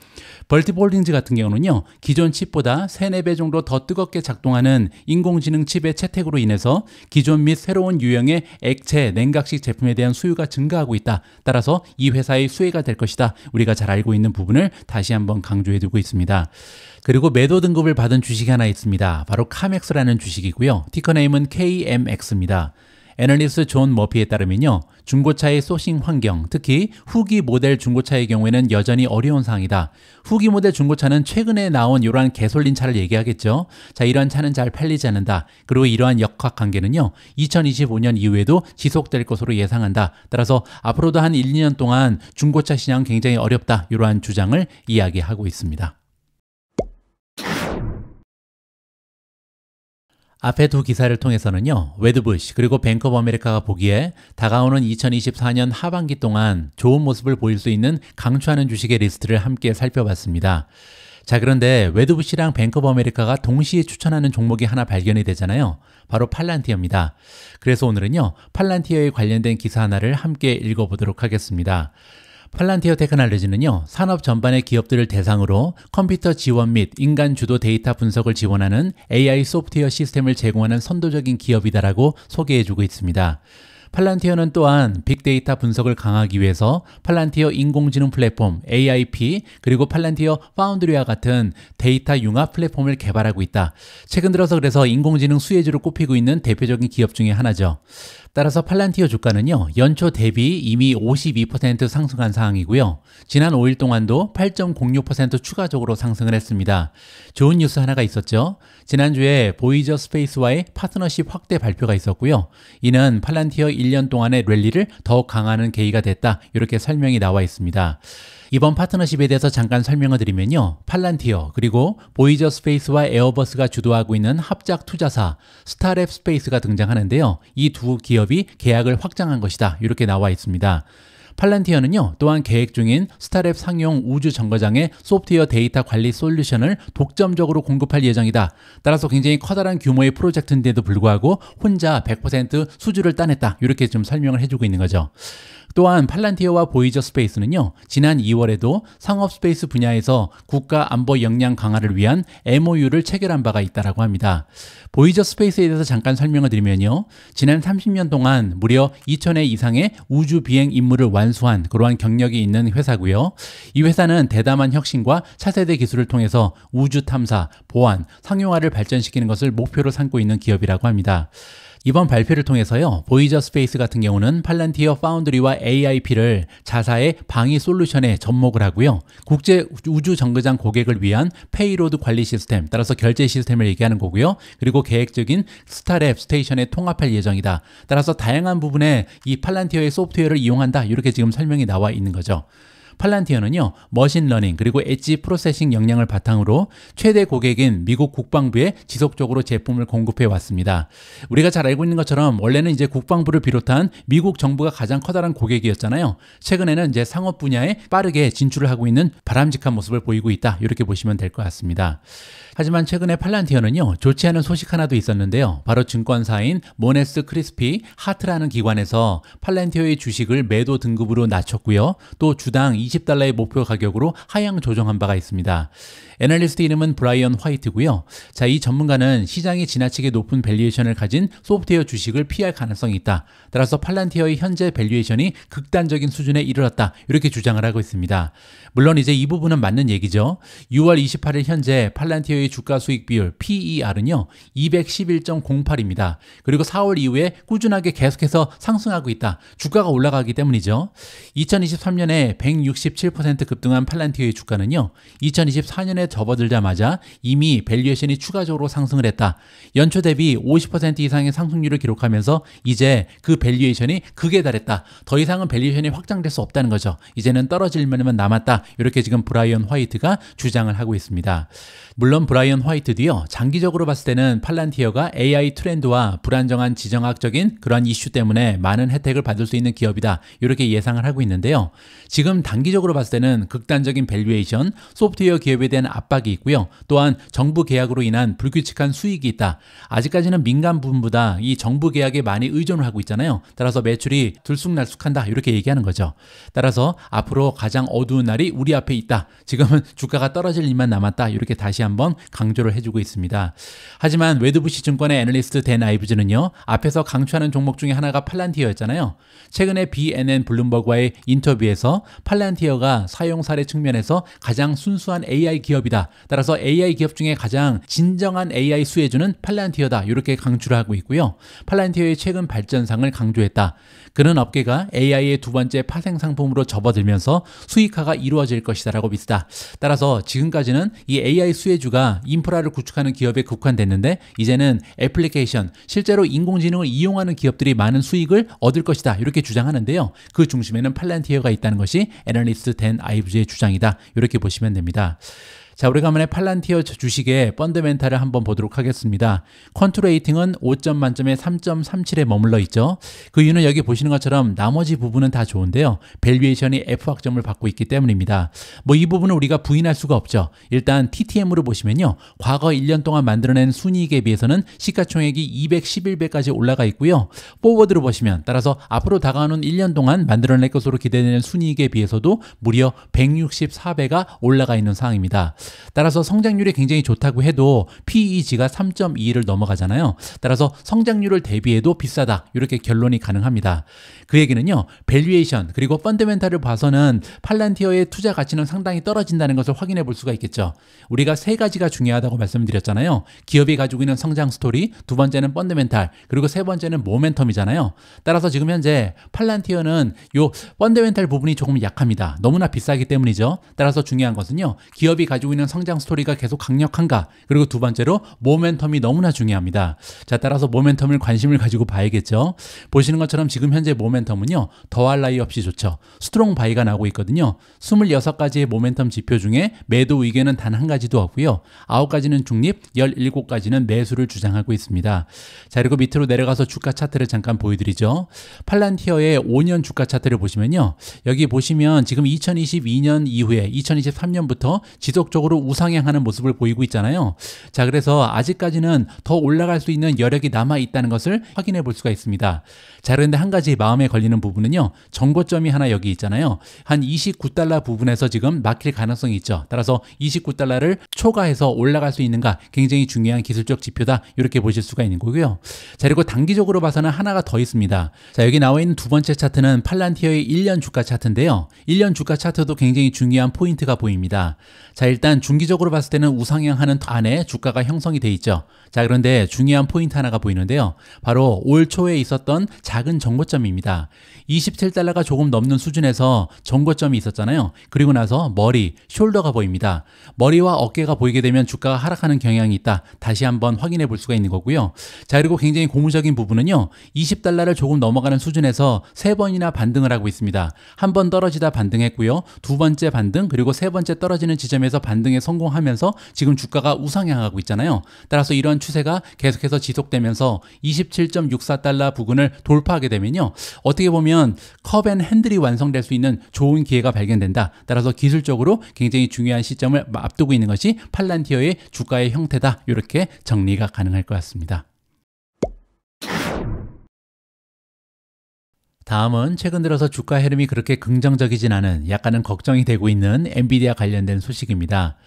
벌티브 홀딩즈 같은 경우는요. 기존 칩보다 3, 4배 정도 더 뜨겁게 작동하는 인공지능 칩의 채택으로 인해서 기존 및 새로운 유형의 액체 냉각식 제품에 대한 수요가 증가하고 있다. 따라서 이 회사의 수혜가 될 것이다. 우리가 잘 알고 있는 부분 부분을 다시 한번 강조해두고 있습니다. 그리고 매도 등급을 받은 주식이 하나 있습니다. 바로 카맥스라는 주식이고요. 티커네임은 KMX입니다. 애널리스트 존 머피에 따르면요. 중고차의 소싱 환경, 특히 후기 모델 중고차의 경우에는 여전히 어려운 상황이다. 후기 모델 중고차는 최근에 나온 이러한 개솔린 차를 얘기하겠죠. 자, 이러한 차는 잘 팔리지 않는다. 그리고 이러한 역학 관계는요. 2025년 이후에도 지속될 것으로 예상한다. 따라서 앞으로도 한 1, 2년 동안 중고차 시장 굉장히 어렵다. 이러한 주장을 이야기하고 있습니다. 앞에두 기사를 통해서는요, 웨드부시 그리고 뱅커 버메리카가 보기에 다가오는 2024년 하반기 동안 좋은 모습을 보일 수 있는 강추하는 주식의 리스트를 함께 살펴봤습니다. 자, 그런데 웨드부시랑 뱅커 버메리카가 동시에 추천하는 종목이 하나 발견이 되잖아요. 바로 팔란티어입니다. 그래서 오늘은요, 팔란티어에 관련된 기사 하나를 함께 읽어보도록 하겠습니다. 팔란티어 테크놀로지는요, 산업 전반의 기업들을 대상으로 컴퓨터 지원 및 인간 주도 데이터 분석을 지원하는 AI 소프트웨어 시스템을 제공하는 선도적인 기업이다라고 소개해주고 있습니다. 팔란티어는 또한 빅데이터 분석을 강화하기 위해서 팔란티어 인공지능 플랫폼 AIP 그리고 팔란티어 파운드리와 같은 데이터 융합 플랫폼을 개발하고 있다. 최근 들어서 그래서 인공지능 수혜주로 꼽히고 있는 대표적인 기업 중의 하나죠. 따라서 팔란티어 주가는요, 연초 대비 이미 52% 상승한 상황이고요. 지난 5일 동안도 8.06% 추가적으로 상승을 했습니다. 좋은 뉴스 하나가 있었죠. 지난주에 보이저 스페이스와의 파트너십 확대 발표가 있었고요. 이는 팔란티어 1년 동안의 랠리를 더욱 강화하는 계기가 됐다. 이렇게 설명이 나와 있습니다. 이번 파트너십에 대해서 잠깐 설명을 드리면요. 팔란티어 그리고 보이저 스페이스와 에어버스가 주도하고 있는 합작 투자사 스타랩 스페이스가 등장하는데요. 이 두 기업이 계약을 확장한 것이다. 이렇게 나와 있습니다. 팔란티어는요 또한 계획 중인 스타랩 상용 우주 정거장의 소프트웨어 데이터 관리 솔루션을 독점적으로 공급할 예정이다. 따라서 굉장히 커다란 규모의 프로젝트인데도 불구하고 혼자 100% 수주를 따냈다. 이렇게 좀 설명을 해주고 있는 거죠. 또한 팔란티어와 보이저 스페이스는요, 지난 2월에도 상업 스페이스 분야에서 국가 안보 역량 강화를 위한 MOU를 체결한 바가 있다고 합니다. 보이저 스페이스에 대해서 잠깐 설명을 드리면요, 지난 30년 동안 무려 2천회 이상의 우주 비행 임무를 완수한 그러한 경력이 있는 회사고요. 이 회사는 대담한 혁신과 차세대 기술을 통해서 우주 탐사, 보안, 상용화를 발전시키는 것을 목표로 삼고 있는 기업이라고 합니다. 이번 발표를 통해서요, 보이저 스페이스 같은 경우는 팔란티어 파운드리와 AIP를 자사의 방위 솔루션에 접목을 하고요. 국제 우주 정거장 고객을 위한 페이로드 관리 시스템, 따라서 결제 시스템을 얘기하는 거고요. 그리고 계획적인 스타랩 스테이션에 통합할 예정이다. 따라서 다양한 부분에 이 팔란티어의 소프트웨어를 이용한다. 이렇게 지금 설명이 나와 있는 거죠. 팔란티어는요, 머신러닝 그리고 엣지 프로세싱 역량을 바탕으로 최대 고객인 미국 국방부에 지속적으로 제품을 공급해 왔습니다. 우리가 잘 알고 있는 것처럼 원래는 이제 국방부를 비롯한 미국 정부가 가장 커다란 고객이었잖아요. 최근에는 이제 상업 분야에 빠르게 진출을 하고 있는 바람직한 모습을 보이고 있다. 이렇게 보시면 될 것 같습니다. 하지만 최근에 팔란티어는요, 좋지 않은 소식 하나도 있었는데요. 바로 증권사인 모네스 크리스피 하트라는 기관에서 팔란티어의 주식을 매도 등급으로 낮췄고요. 또 주당 20달러의 목표 가격으로 하향 조정한 바가 있습니다. 애널리스트 이름은 브라이언 화이트고요. 자, 이 전문가는 시장이 지나치게 높은 밸류에이션을 가진 소프트웨어 주식을 피할 가능성이 있다. 따라서 팔란티어의 현재 밸류에이션이 극단적인 수준에 이르렀다. 이렇게 주장을 하고 있습니다. 물론 이제 이 부분은 맞는 얘기죠. 6월 28일 현재 팔란티어의 주가 수익 비율 PER은요 211.08입니다. 그리고 4월 이후에 꾸준하게 계속해서 상승하고 있다. 주가가 올라가기 때문이죠. 2023년에 167% 급등한 팔란티오의 주가는요 2024년에 접어들자마자 이미 밸류에이션이 추가적으로 상승을 했다. 연초 대비 50% 이상의 상승률을 기록하면서 이제 그 밸류에이션이 극에 달했다. 더 이상은 밸류에이션이 확장될 수 없다는 거죠. 이제는 떨어질 면만 남았다. 이렇게 지금 브라이언 화이트가 주장을 하고 있습니다. 물론 브라 브라이언 화이트도어 장기적으로 봤을 때는 팔란티어가 AI 트렌드와 불안정한 지정학적인 그러한 이슈 때문에 많은 혜택을 받을 수 있는 기업이다. 이렇게 예상을 하고 있는데요. 지금 단기적으로 봤을 때는 극단적인 밸류에이션, 소프트웨어 기업에 대한 압박이 있고요. 또한 정부 계약으로 인한 불규칙한 수익이 있다. 아직까지는 민간 부분보다이 정부 계약에 많이 의존을 하고 있잖아요. 따라서 매출이 들쑥날쑥한다. 이렇게 얘기하는 거죠. 따라서 앞으로 가장 어두운 날이 우리 앞에 있다. 지금은 주가가 떨어질 일만 남았다. 이렇게 다시 한번 강조를 해주고 있습니다. 하지만 웨드부시 증권의 애널리스트 댄 아이브즈는요. 앞에서 강추하는 종목 중에 하나가 팔란티어였잖아요. 최근에 BNN 블룸버그와의 인터뷰에서 팔란티어가 사용 사례 측면에서 가장 순수한 AI 기업이다. 따라서 AI 기업 중에 가장 진정한 AI 수혜주는 팔란티어다. 이렇게 강조를 하고 있고요. 팔란티어의 최근 발전상을 강조했다. 그는 업계가 AI의 두 번째 파생 상품으로 접어들면서 수익화가 이루어질 것이다라고 믿다. 따라서 지금까지는 이 AI 수혜주가 인프라를 구축하는 기업에 국한됐는데 이제는 애플리케이션, 실제로 인공지능을 이용하는 기업들이 많은 수익을 얻을 것이다. 이렇게 주장하는데요. 그 중심에는 팔란티어가 있다는 것이 애널리스트 댄 아이브즈의 주장이다. 이렇게 보시면 됩니다. 자, 오래간만에 팔란티어 주식의 펀드멘탈을 한번 보도록 하겠습니다. 컨트 레이팅은 5점 만점에 3.37에 머물러 있죠. 그 이유는 여기 보시는 것처럼 나머지 부분은 다 좋은데요. 밸류에이션이 F 확점을 받고 있기 때문입니다. 뭐 이 부분은 우리가 부인할 수가 없죠. 일단 TTM으로 보시면요. 과거 1년 동안 만들어낸 순이익에 비해서는 시가총액이 211배까지 올라가 있고요. 포워드로 보시면 따라서 앞으로 다가오는 1년 동안 만들어낼 것으로 기대되는 순이익에 비해서도 무려 164배가 올라가 있는 상황입니다. 따라서 성장률이 굉장히 좋다고 해도 PEG가 3.2를 넘어가잖아요. 따라서 성장률을 대비해도 비싸다. 이렇게 결론이 가능합니다. 그 얘기는요. 밸류에이션 그리고 펀드멘탈을 봐서는 팔란티어의 투자 가치는 상당히 떨어진다는 것을 확인해 볼 수가 있겠죠. 우리가 세 가지가 중요하다고 말씀드렸잖아요. 기업이 가지고 있는 성장 스토리, 두 번째는 펀드멘탈, 그리고 세 번째는 모멘텀이잖아요. 따라서 지금 현재 팔란티어는 요 펀드멘탈 부분이 조금 약합니다. 너무나 비싸기 때문이죠. 따라서 중요한 것은요. 기업이 가지고 있는 있는 성장 스토리가 계속 강력한가 그리고 두 번째로 모멘텀이 너무나 중요합니다. 자 따라서 모멘텀을 관심을 가지고 봐야겠죠. 보시는 것처럼 지금 현재 모멘텀은요 더할 나위 없이 좋죠. 스트롱 바이가 나고 오 있거든요. 26가지의 모멘텀 지표 중에 매도 의견은 단 한 가지도 없고요. 9가지는 중립, 17가지는 매수를 주장하고 있습니다. 자 그리고 밑으로 내려가서 주가 차트를 잠깐 보여드리죠. 팔란티어의 5년 주가 차트를 보시면요. 여기 보시면 지금 2022년 이후에 2023년부터 지속적으로 지으로 우상향하는 모습을 보이고 있잖아요. 자, 그래서 아직까지는 더 올라갈 수 있는 여력이 남아 있다는 것을 확인해 볼 수가 있습니다. 자, 그런데 한 가지 마음에 걸리는 부분은요. 정거점이 하나 여기 있잖아요. 한 29달러 부분에서 지금 막힐 가능성이 있죠. 따라서 29달러를 초과해서 올라갈 수 있는가 굉장히 중요한 기술적 지표다. 이렇게 보실 수가 있는 거고요. 자, 그리고 단기적으로 봐서는 하나가 더 있습니다. 자, 여기 나와 있는 두 번째 차트는 팔란티어의 1년 주가 차트인데요. 1년 주가 차트도 굉장히 중요한 포인트가 보입니다. 자, 일단 일단 중기적으로 봤을 때는 우상향하는 안에 주가가 형성이 돼 있죠. 자 그런데 중요한 포인트 하나가 보이는데요. 바로 올 초에 있었던 작은 정보점입니다. 27달러가 조금 넘는 수준에서 전고점이 있었잖아요. 그리고 나서 머리, 숄더가 보입니다. 머리와 어깨가 보이게 되면 주가가 하락하는 경향이 있다. 다시 한번 확인해 볼 수가 있는 거고요. 자, 그리고 굉장히 고무적인 부분은요. 20달러를 조금 넘어가는 수준에서 세 번이나 반등을 하고 있습니다. 한 번 떨어지다 반등했고요. 두 번째 반등, 그리고 세 번째 떨어지는 지점에서 반등에 성공하면서 지금 주가가 우상향하고 있잖아요. 따라서 이런 추세가 계속해서 지속되면서 27.64달러 부근을 돌파하게 되면요. 어떻게 보면 하면 컵앤 핸들이 완성될 수 있는 좋은 기회가 발견된다. 따라서 기술적으로 굉장히 중요한 시점을 앞두고 있는 것이 팔란티어의 주가의 형태다. 이렇게 정리가 가능할 것 같습니다. 다음은 최근 들어서 주가 흐름이 그렇게 긍정적이진 않은 약간은 걱정이 되고 있는 엔비디아 관련된 소식입니다.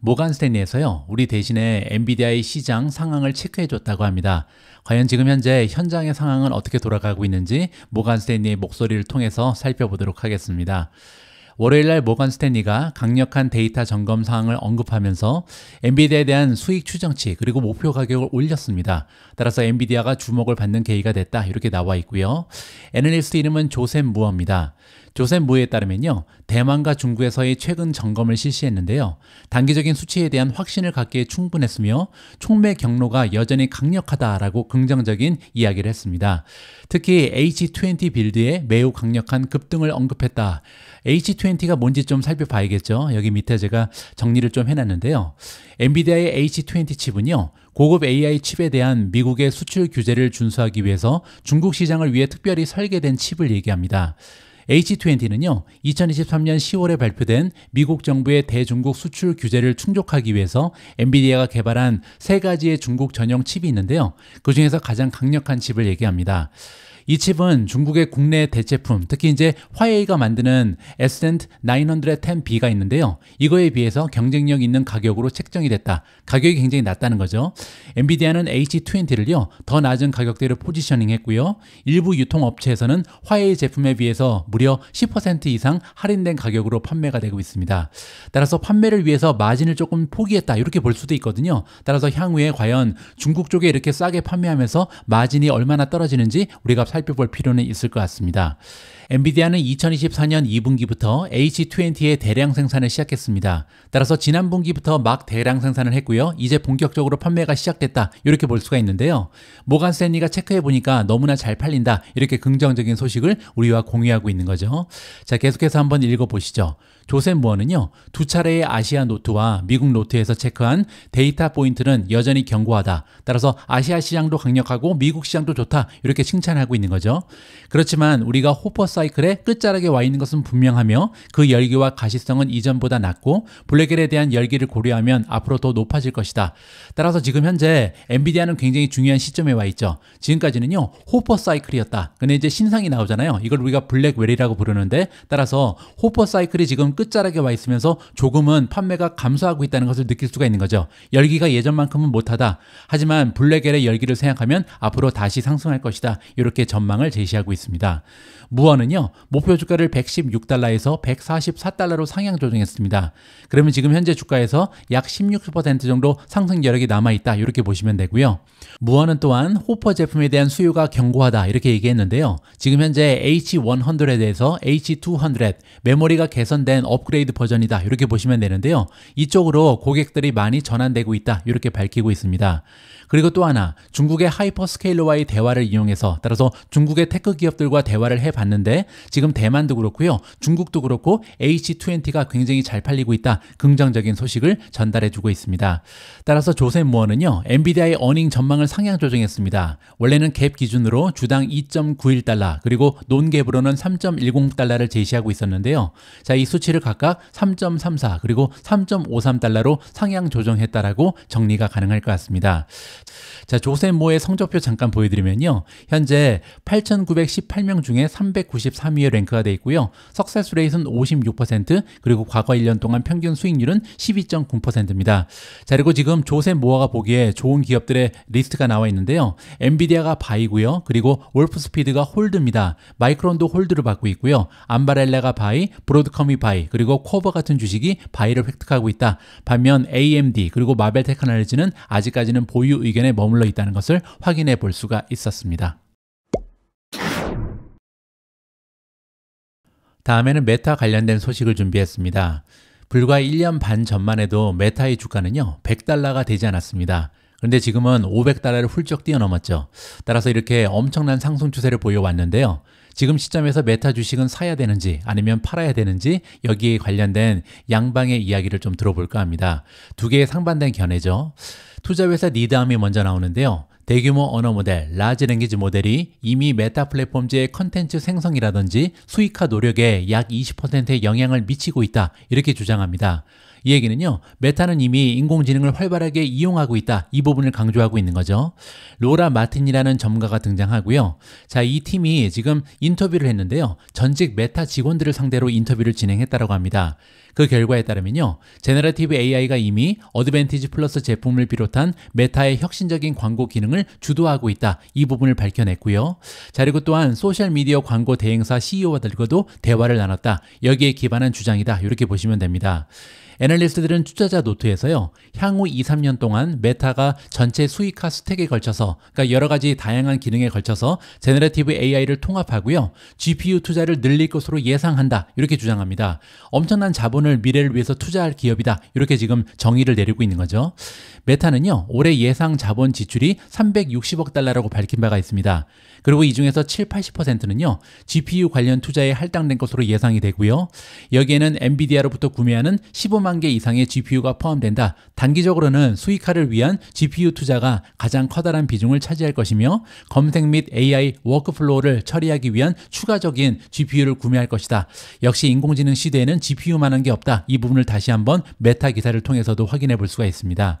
모간 스탠리에서요. 우리 대신에 엔비디아의 시장 상황을 체크해 줬다고 합니다. 과연 지금 현재 현장의 상황은 어떻게 돌아가고 있는지 모간 스탠리의 목소리를 통해서 살펴보도록 하겠습니다. 월요일날 모건 스탠리가 강력한 데이터 점검 사항을 언급하면서 엔비디아에 대한 수익 추정치 그리고 목표 가격을 올렸습니다. 따라서 엔비디아가 주목을 받는 계기가 됐다 이렇게 나와 있고요. 애널리스트 이름은 조셉 무어입니다. 조셉무에 따르면요. 대만과 중국에서의 최근 점검을 실시했는데요. 단기적인 수치에 대한 확신을 갖기에 충분했으며 촉매 경로가 여전히 강력하다라고 긍정적인 이야기를 했습니다. 특히 H20 빌드에 매우 강력한 급등을 언급했다. H20가 뭔지 좀 살펴봐야겠죠. 여기 밑에 제가 정리를 좀 해놨는데요. 엔비디아의 H20 칩은요. 고급 AI 칩에 대한 미국의 수출 규제를 준수하기 위해서 중국 시장을 위해 특별히 설계된 칩을 얘기합니다. H20는요, 2023년 10월에 발표된 미국 정부의 대중국 수출 규제를 충족하기 위해서 엔비디아가 개발한 세 가지의 중국 전용 칩이 있는데요. 그 중에서 가장 강력한 칩을 얘기합니다. 이 칩은 중국의 국내 대체품, 특히 이제 화웨이가 만드는 에센트 910B가 있는데요. 이거에 비해서 경쟁력 있는 가격으로 책정이 됐다. 가격이 굉장히 낮다는 거죠. 엔비디아는 H20를요, 더 낮은 가격대로 포지셔닝 했고요. 일부 유통업체에서는 화웨이 제품에 비해서 무려 10% 이상 할인된 가격으로 판매가 되고 있습니다. 따라서 판매를 위해서 마진을 조금 포기했다. 이렇게 볼 수도 있거든요. 따라서 향후에 과연 중국 쪽에 이렇게 싸게 판매하면서 마진이 얼마나 떨어지는지 우리가 살펴볼 필요는 있을 것 같습니다. 엔비디아는 2024년 2분기부터 H20의 대량 생산을 시작했습니다. 따라서 지난 분기부터 막 대량 생산을 했고요. 이제 본격적으로 판매가 시작됐다. 이렇게 볼 수가 있는데요. 모간 스탠리가 체크해 보니까 너무나 잘 팔린다. 이렇게 긍정적인 소식을 우리와 공유하고 있는 거죠. 자, 계속해서 한번 읽어 보시죠. 조셉무어는요두 차례의 아시아 노트와 미국 노트에서 체크한 데이터 포인트는 여전히 견고하다. 따라서 아시아 시장도 강력하고 미국 시장도 좋다. 이렇게 칭찬하고 있는 거죠. 그렇지만 우리가 호퍼 사이클의 끝자락에 와 있는 것은 분명하며 그 열기와 가시성은 이전보다 낮고 블랙엘에 대한 열기를 고려하면 앞으로 더 높아질 것이다. 따라서 지금 현재 엔비디아는 굉장히 중요한 시점에 와 있죠. 지금까지는요, 호퍼 사이클이었다. 근데 이제 신상이 나오잖아요. 이걸 우리가 블랙웰이라고 부르는데 따라서 호퍼 사이클이 지금 끝자락에 와 있으면서 조금은 판매가 감소하고 있다는 것을 느낄 수가 있는 거죠. 열기가 예전만큼은 못하다. 하지만 블랙엘의 열기를 생각하면 앞으로 다시 상승할 것이다. 이렇게 전망을 제시하고 있습니다. 무원은요, 목표 주가를 116달러에서 144달러로 상향 조정했습니다. 그러면 지금 현재 주가에서 약 16% 정도 상승 여력이 남아있다. 이렇게 보시면 되고요. 무원은 또한 호퍼 제품에 대한 수요가 견고하다. 이렇게 얘기했는데요. 지금 현재 H100에 대해서 H200 메모리가 개선된 업그레이드 버전이다. 이렇게 보시면 되는데요. 이쪽으로 고객들이 많이 전환되고 있다. 이렇게 밝히고 있습니다. 그리고 또 하나 중국의 하이퍼스케일러와의 대화를 이용해서 따라서 중국의 테크 기업들과 대화를 해봤는데 지금 대만도 그렇고요. 중국도 그렇고 H20가 굉장히 잘 팔리고 있다. 긍정적인 소식을 전달해주고 있습니다. 따라서 조셉 무어는요. 엔비디아의 어닝 전망을 상향 조정했습니다. 원래는 갭 기준으로 주당 2.91달러 그리고 논갭으로는 3.10달러를 제시하고 있었는데요. 자, 이 수치를 각각 3.34 그리고 3.53달러로 상향 조정했다라고 정리가 가능할 것 같습니다. 자, 조세모의 성적표 잠깐 보여드리면요. 현재 8,918명 중에 393위에 랭크가 돼 있고요. 석세수 레이트는 56% 그리고 과거 1년 동안 평균 수익률은 12.9%입니다. 자, 그리고 지금 조세모아가 보기에 좋은 기업들의 리스트가 나와 있는데요. 엔비디아가 바이고요. 그리고 월프스피드가 홀드입니다. 마이크론도 홀드를 받고 있고요. 암바렐라가 바이, 브로드컴이 바이, 그리고 코버 같은 주식이 바이를 획득하고 있다. 반면 AMD 그리고 마벨테크놀로지는 아직까지는 보유 의견에 머물러 있다는 것을 확인해 볼 수가 있었습니다. 다음에는 메타 관련된 소식을 준비했습니다. 불과 1년 반 전만 해도 메타의 주가는요, 100달러가 되지 않았습니다. 그런데 지금은 500달러를 훌쩍 뛰어넘었죠. 따라서 이렇게 엄청난 상승 추세를 보여왔는데요. 지금 시점에서 메타 주식은 사야 되는지 아니면 팔아야 되는지 여기에 관련된 양방의 이야기를 좀 들어볼까 합니다. 두 개의 상반된 견해죠. 투자회사 니다음이 먼저 나오는데요. 대규모 언어 모델, 라지 랭귀지 모델이 이미 메타 플랫폼즈의 컨텐츠 생성이라든지 수익화 노력에 약 20%의 영향을 미치고 있다 이렇게 주장합니다. 이 얘기는요, 메타는 이미 인공지능을 활발하게 이용하고 있다. 이 부분을 강조하고 있는 거죠. 로라 마틴이라는 전문가가 등장하고요. 자, 이 팀이 지금 인터뷰를 했는데요. 전직 메타 직원들을 상대로 인터뷰를 진행했다고 합니다. 그 결과에 따르면요. 제너러티브 AI가 이미 어드밴티지 플러스 제품을 비롯한 메타의 혁신적인 광고 기능을 주도하고 있다. 이 부분을 밝혀냈고요. 자, 그리고 또한 소셜미디어 광고 대행사 CEO들과도 와 대화를 나눴다. 여기에 기반한 주장이다. 이렇게 보시면 됩니다. 애널리스트들은 투자자 노트에서요. 향후 2, 3년 동안 메타가 전체 수익화 스택에 걸쳐서 그러니까 여러 가지 다양한 기능에 걸쳐서 제너레티브 AI를 통합하고요. GPU 투자를 늘릴 것으로 예상한다. 이렇게 주장합니다. 엄청난 자본을 미래를 위해서 투자할 기업이다. 이렇게 지금 정의를 내리고 있는 거죠. 메타는요, 올해 예상 자본 지출이 360억 달러라고 밝힌 바가 있습니다. 그리고 이 중에서 7, 80%는요, GPU 관련 투자에 할당된 것으로 예상이 되고요. 여기에는 엔비디아로부터 구매하는 15만 개 이상의 GPU가 포함된다. 단기적으로는 수익화를 위한 GPU 투자가 가장 커다란 비중을 차지할 것이며 검색 및 AI 워크플로우를 처리하기 위한 추가적인 GPU를 구매할 것이다. 역시 인공지능 시대에는 GPU만한 게 없다. 이 부분을 다시 한번 메타 기사를 통해서도 확인해 볼 수가 있습니다.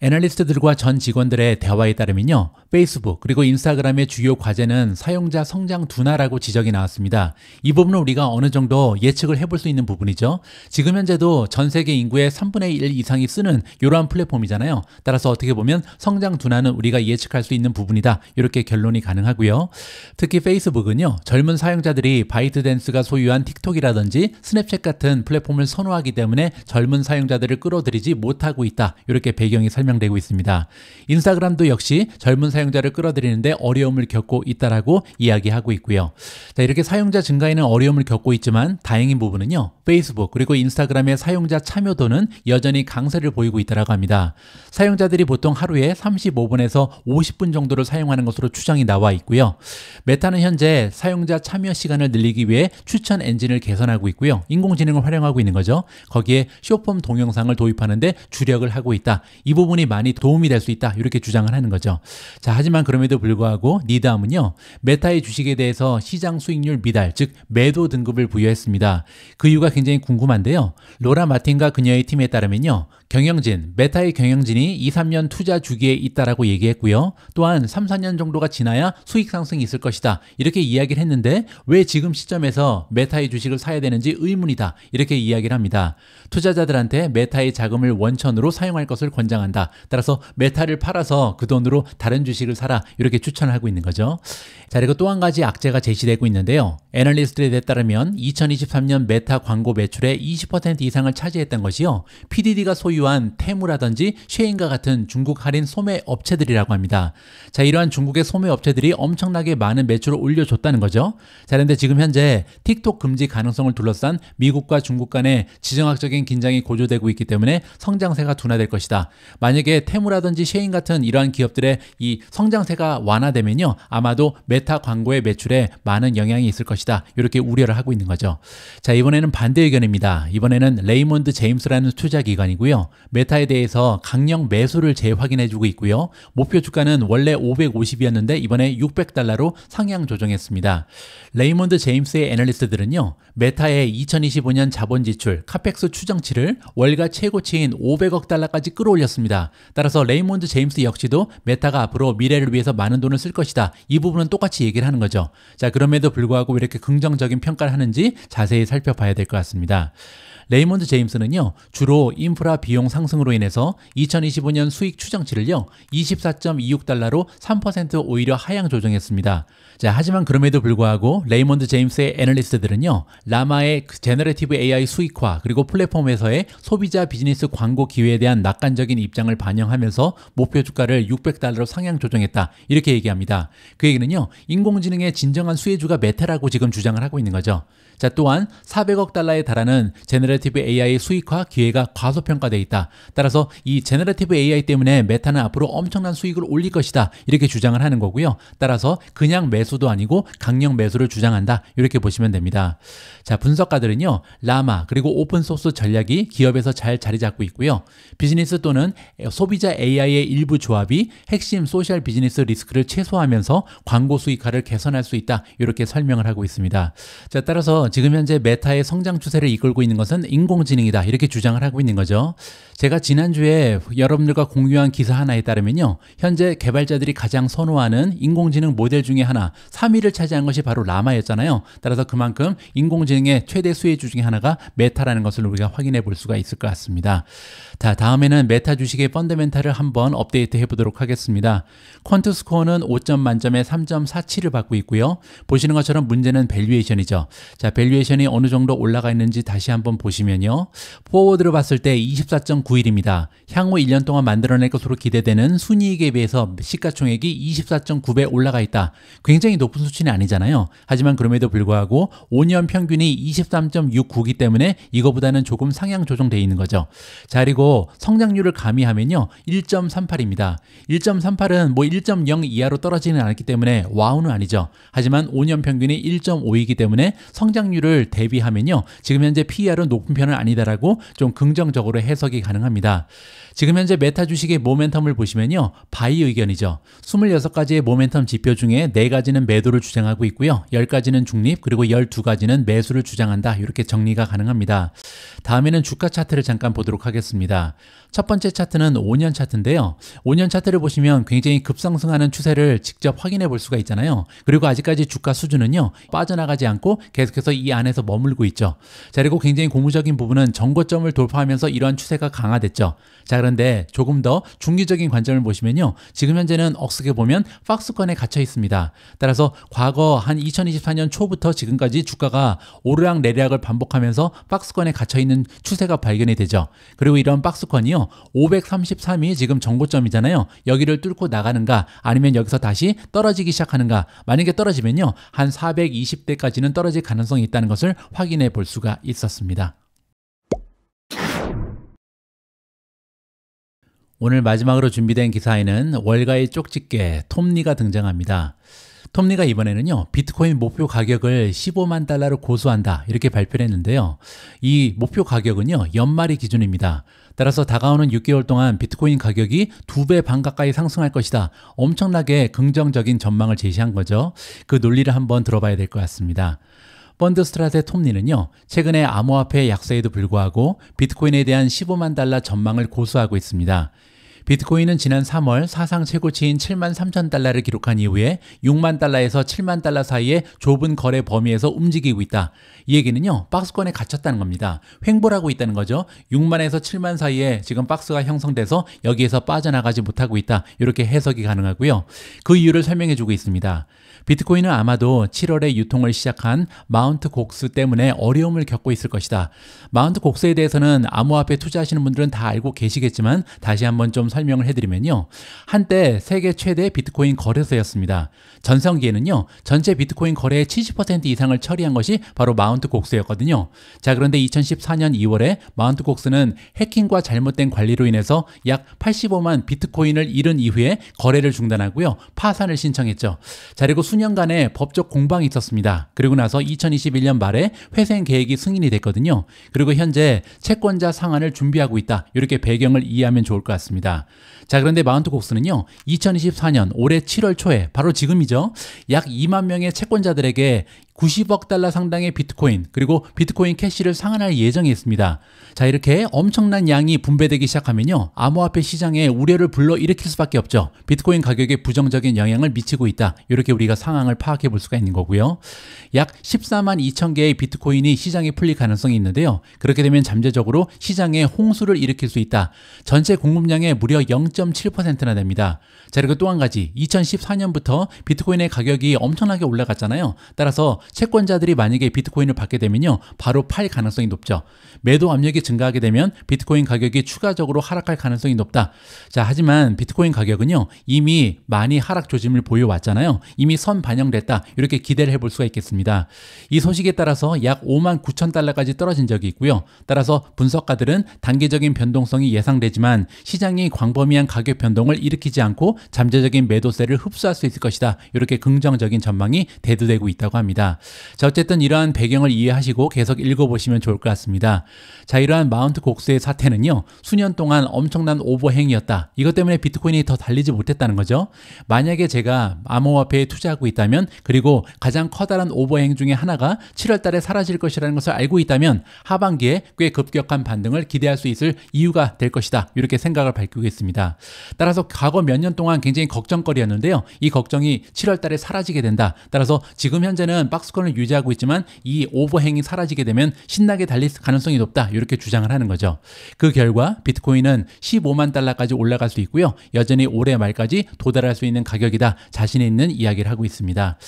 애널리스트들과 전 직원들의 대화에 따르면요. 페이스북 그리고 인스타그램의 주요 과제는 사용자 성장 둔화라고 지적이 나왔습니다. 이 부분은 우리가 어느 정도 예측을 해볼 수 있는 부분이죠. 지금 현재도 전 세계 인구의 3분의 1 이상이 쓰는 이러한 플랫폼이잖아요. 따라서 어떻게 보면 성장 둔화는 우리가 예측할 수 있는 부분이다. 이렇게 결론이 가능하고요. 특히 페이스북은요. 젊은 사용자들이 바이트댄스가 소유한 틱톡이라든지 스냅챗 같은 플랫폼을 선호하기 때문에 젊은 사용자들을 끌어들이지 못하고 있다. 이렇게 배경이 설명 설명되고 있습니다. 인스타그램도 역시 젊은 사용자를 끌어들이는데 어려움을 겪고 있다라고 이야기하고 있고요. 자, 이렇게 사용자 증가에는 어려움을 겪고 있지만 다행인 부분은요. 페이스북 그리고 인스타그램의 사용자 참여도는 여전히 강세를 보이고 있다라고 합니다. 사용자들이 보통 하루에 35분에서 50분 정도를 사용하는 것으로 추정이 나와 있고요. 메타는 현재 사용자 참여 시간을 늘리기 위해 추천 엔진을 개선하고 있고요. 인공지능을 활용하고 있는 거죠. 거기에 쇼폼 동영상을 도입하는데 주력을 하고 있다. 이부분 학문이 많이 도움이 될 수 있다 이렇게 주장을 하는 거죠. 자 하지만 그럼에도 불구하고 니다음은요 메타의 주식에 대해서 시장 수익률 미달 즉 매도 등급을 부여했습니다. 그 이유가 굉장히 궁금한데요. 로라 마틴과 그녀의 팀에 따르면요 경영진, 메타의 경영진이 2, 3년 투자 주기에 있다라고 얘기했고요. 또한 3, 4년 정도가 지나야 수익 상승이 있을 것이다. 이렇게 이야기를 했는데 왜 지금 시점에서 메타의 주식을 사야 되는지 의문이다. 이렇게 이야기를 합니다. 투자자들한테 메타의 자금을 원천으로 사용할 것을 권장한다. 따라서 메타를 팔아서 그 돈으로 다른 주식을 사라. 이렇게 추천을 하고 있는 거죠. 자, 그리고 또 한 가지 악재가 제시되고 있는데요. 애널리스트에 따르면 2023년 메타 광고 매출의 20% 이상을 차지했던 것이요. PDD가 소유 소유한 테무라든지 쉐인과 같은 중국 할인 소매 업체들이라고 합니다. 자, 이러한 중국의 소매 업체들이 엄청나게 많은 매출을 올려줬다는 거죠. 자, 그런데 지금 현재 틱톡 금지 가능성을 둘러싼 미국과 중국 간의 지정학적인 긴장이 고조되고 있기 때문에 성장세가 둔화될 것이다. 만약에 테무라든지 쉐인 같은 이러한 기업들의 이 성장세가 완화되면요. 아마도 메타 광고의 매출에 많은 영향이 있을 것이다. 이렇게 우려를 하고 있는 거죠. 자, 이번에는 반대 의견입니다. 이번에는 레이몬드 제임스라는 투자기관이고요. 메타에 대해서 강력 매수를 재확인해주고 있고요. 목표 주가는 원래 550이었는데 이번에 600달러로 상향 조정했습니다. 레이몬드 제임스의 애널리스트들은요. 메타의 2025년 자본 지출, 카펙스 추정치를 월가 최고치인 500억 달러까지 끌어올렸습니다. 따라서 레이몬드 제임스 역시도 메타가 앞으로 미래를 위해서 많은 돈을 쓸 것이다. 이 부분은 똑같이 얘기를 하는 거죠. 자, 그럼에도 불구하고 이렇게 긍정적인 평가를 하는지 자세히 살펴봐야 될 것 같습니다. 레이먼드 제임스는요, 주로 인프라 비용 상승으로 인해서 2025년 수익 추정치를요, 24.26달러로 3% 오히려 하향 조정했습니다. 자, 하지만 그럼에도 불구하고 레이먼드 제임스의 애널리스트들은요. 라마의 그 제너레티브 AI 수익화 그리고 플랫폼에서의 소비자 비즈니스 광고 기회에 대한 낙관적인 입장을 반영하면서 목표 주가를 600달러로 상향 조정했다. 이렇게 얘기합니다. 그 얘기는요. 인공지능의 진정한 수혜주가 메타라고 지금 주장을 하고 있는 거죠. 자, 또한 400억 달러에 달하는 제너레티브 AI 수익화 기회가 과소평가돼 있다. 따라서 이 제너레티브 AI 때문에 메타는 앞으로 엄청난 수익을 올릴 것이다. 이렇게 주장을 하는 거고요. 따라서 그냥 매수 매수도 아니고 강력 매수를 주장한다. 이렇게 보시면 됩니다. 자, 분석가들은요. 라마 그리고 오픈소스 전략이 기업에서 잘 자리 잡고 있고요. 비즈니스 또는 소비자 AI의 일부 조합이 핵심 소셜 비즈니스 리스크를 최소화하면서 광고 수익화를 개선할 수 있다. 이렇게 설명을 하고 있습니다. 자, 따라서 지금 현재 메타의 성장 추세를 이끌고 있는 것은 인공지능이다. 이렇게 주장을 하고 있는 거죠. 제가 지난주에 여러분들과 공유한 기사 하나에 따르면요. 현재 개발자들이 가장 선호하는 인공지능 모델 중에 하나, 3위를 차지한 것이 바로 라마였잖아요. 따라서 그만큼 인공지능의 최대 수혜주 중에 하나가 메타라는 것을 우리가 확인해 볼 수가 있을 것 같습니다. 자, 다음에는 메타 주식의 펀더멘탈을 한번 업데이트 해보도록 하겠습니다. 퀀트 스코어는 5점 만점에 3.47을 받고 있고요. 보시는 것처럼 문제는 밸류에이션이죠. 자, 밸류에이션이 어느 정도 올라가 있는지 다시 한번 보시면요. 포워드로 봤을 때 24.91입니다. 향후 1년 동안 만들어낼 것으로 기대되는 순이익에 비해서 시가총액이 24.9배 올라가 있다. 굉장히 굉장히 높은 수치는 아니잖아요. 하지만 그럼에도 불구하고 5년 평균이 2 3 6 9기 때문에 이거보다는 조금 상향 조정돼 있는 거죠. 자, 그리고 성장률을 가미하면요. 1.38입니다. 1.38은 뭐 1.0 이하로 떨어지는 않았기 때문에 와우는 아니죠. 하지만 5년 평균이 1.5이기 때문에 성장률을 대비하면요. 지금 현재 PER은 높은 편은 아니다라고 좀 긍정적으로 해석이 가능합니다. 지금 현재 메타 주식의 모멘텀을 보시면요. 바이 의견이죠. 26가지의 모멘텀 지표 중에 4가지는 매도를 주장하고 있고요. 10가지는 중립, 그리고 12가지는 매수를 주장한다. 이렇게 정리가 가능합니다. 다음에는 주가 차트를 잠깐 보도록 하겠습니다. 첫 번째 차트는 5년 차트인데요. 5년 차트를 보시면 굉장히 급상승하는 추세를 직접 확인해 볼 수가 있잖아요. 그리고 아직까지 주가 수준은요. 빠져나가지 않고 계속해서 이 안에서 머물고 있죠. 자, 그리고 굉장히 고무적인 부분은 전고점을 돌파하면서 이러한 추세가 강화됐죠. 자, 그런데 조금 더 중기적인 관점을 보시면요. 지금 현재는 억수게 보면 박스권에 갇혀 있습니다. 따라서 과거 한 2024년 초부터 지금까지 주가가 오르락 내리락을 반복하면서 박스권에 갇혀 있는 추세가 발견이 되죠. 그리고 이런 박스권이요. 보면요. 533이 지금 정고점이잖아요. 여기를 뚫고 나가는가 아니면 여기서 다시 떨어지기 시작하는가 만약에 떨어지면요. 한 420대까지는 떨어질 가능성이 있다는 것을 확인해 볼 수가 있었습니다. 오늘 마지막으로 준비된 기사에는 월가의 쪽집게 톱니가 등장합니다. 톱니가 이번에는요 비트코인 목표 가격을 15만 달러로 고수한다 이렇게 발표를 했는데요 이 목표 가격은요 연말이 기준입니다 따라서 다가오는 6개월 동안 비트코인 가격이 두 배 반 가까이 상승할 것이다. 엄청나게 긍정적인 전망을 제시한 거죠. 그 논리를 한번 들어봐야 될 것 같습니다. 펀드스트라테 톰니는요 최근에 암호화폐 약세에도 불구하고 비트코인에 대한 15만 달러 전망을 고수하고 있습니다. 비트코인은 지난 3월 사상 최고치인 7만 3천 달러를 기록한 이후에 6만 달러에서 7만 달러 사이의 좁은 거래 범위에서 움직이고 있다. 이 얘기는요. 박스권에 갇혔다는 겁니다. 횡보하고 있다는 거죠. 6만에서 7만 사이에 지금 박스가 형성돼서 여기에서 빠져나가지 못하고 있다. 이렇게 해석이 가능하고요. 그 이유를 설명해 주고 있습니다. 비트코인은 아마도 7월에 유통을 시작한 마운트 곡수 때문에 어려움을 겪고 있을 것이다. 마운트 곡스에 대해서는 암호화폐 투자하시는 분들은 다 알고 계시겠지만 다시 한번 좀 설명을 해드리면요. 한때 세계 최대 비트코인 거래소였습니다. 전성기에는요. 전체 비트코인 거래의 70% 이상을 처리한 것이 바로 마운트 곡스였거든요. 자 그런데 2014년 2월에 마운트 곡스는 해킹과 잘못된 관리로 인해서 약 85만 비트코인을 잃은 이후에 거래를 중단하고요. 파산을 신청했죠. 자 그리고 수년간의 법적 공방이 있었습니다. 그리고 나서 2021년 말에 회생 계획이 승인이 됐거든요. 그리고 현재 채권자 상환을 준비하고 있다. 이렇게 배경을 이해하면 좋을 것 같습니다. 자 그런데 마운트 곡스는요 2024년 올해 7월 초에 바로 지금이죠 약 2만 명의 채권자들에게 90억 달러 상당의 비트코인 그리고 비트코인 캐시를 상환할 예정이 었습니다자 이렇게 엄청난 양이 분배되기 시작하면요. 암호화폐 시장에 우려를 불러일으킬 수밖에 없죠. 비트코인 가격에 부정적인 영향을 미치고 있다. 이렇게 우리가 상황을 파악해 볼 수가 있는 거고요. 약 14만 2천 개의 비트코인이 시장에 풀릴 가능성이 있는데요. 그렇게 되면 잠재적으로 시장에 홍수를 일으킬 수 있다. 전체 공급량의 무려 0.7%나 됩니다. 자 그리고 또 한 가지 2014년부터 비트코인의 가격이 엄청나게 올라갔잖아요. 따라서 채권자들이 만약에 비트코인을 받게 되면요. 바로 팔 가능성이 높죠. 매도 압력이 증가하게 되면 비트코인 가격이 추가적으로 하락할 가능성이 높다. 자 하지만 비트코인 가격은요. 이미 많이 하락 조짐을 보여왔잖아요. 이미 선 반영됐다. 이렇게 기대를 해볼 수가 있겠습니다. 이 소식에 따라서 약 5만 9천 달러까지 떨어진 적이 있고요. 따라서 분석가들은 단기적인 변동성이 예상되지만 시장이 광범위한 가격 변동을 일으키지 않고 잠재적인 매도세를 흡수할 수 있을 것이다. 이렇게 긍정적인 전망이 대두되고 있다고 합니다. 자 어쨌든 이러한 배경을 이해하시고 계속 읽어보시면 좋을 것 같습니다. 자 이러한 마운트 곡스의 사태는요. 수년 동안 엄청난 오버행이었다. 이것 때문에 비트코인이 더 달리지 못했다는 거죠. 만약에 제가 암호화폐에 투자하고 있다면 그리고 가장 커다란 오버행 중에 하나가 7월 달에 사라질 것이라는 것을 알고 있다면 하반기에 꽤 급격한 반등을 기대할 수 있을 이유가 될 것이다. 이렇게 생각을 밝히고 있습니다. 따라서 과거 몇 년 동안 동안 굉장히 걱정거리였는데요. 이 걱정이 7월 달에 사라지게 된다. 따라서 지금 현재는 박스권을 유지하고 있지만 이 오버행이 사라지게 되면 신나게 달릴 가능성이 높다. 이렇게 주장을 하는 거죠. 그 결과 비트코인은 15만 달러까지 올라갈 수 있고요. 여전히 올해 말까지 도달할 수 있는 가격이다. 자신이 있는 이야기를 하고 있습니다.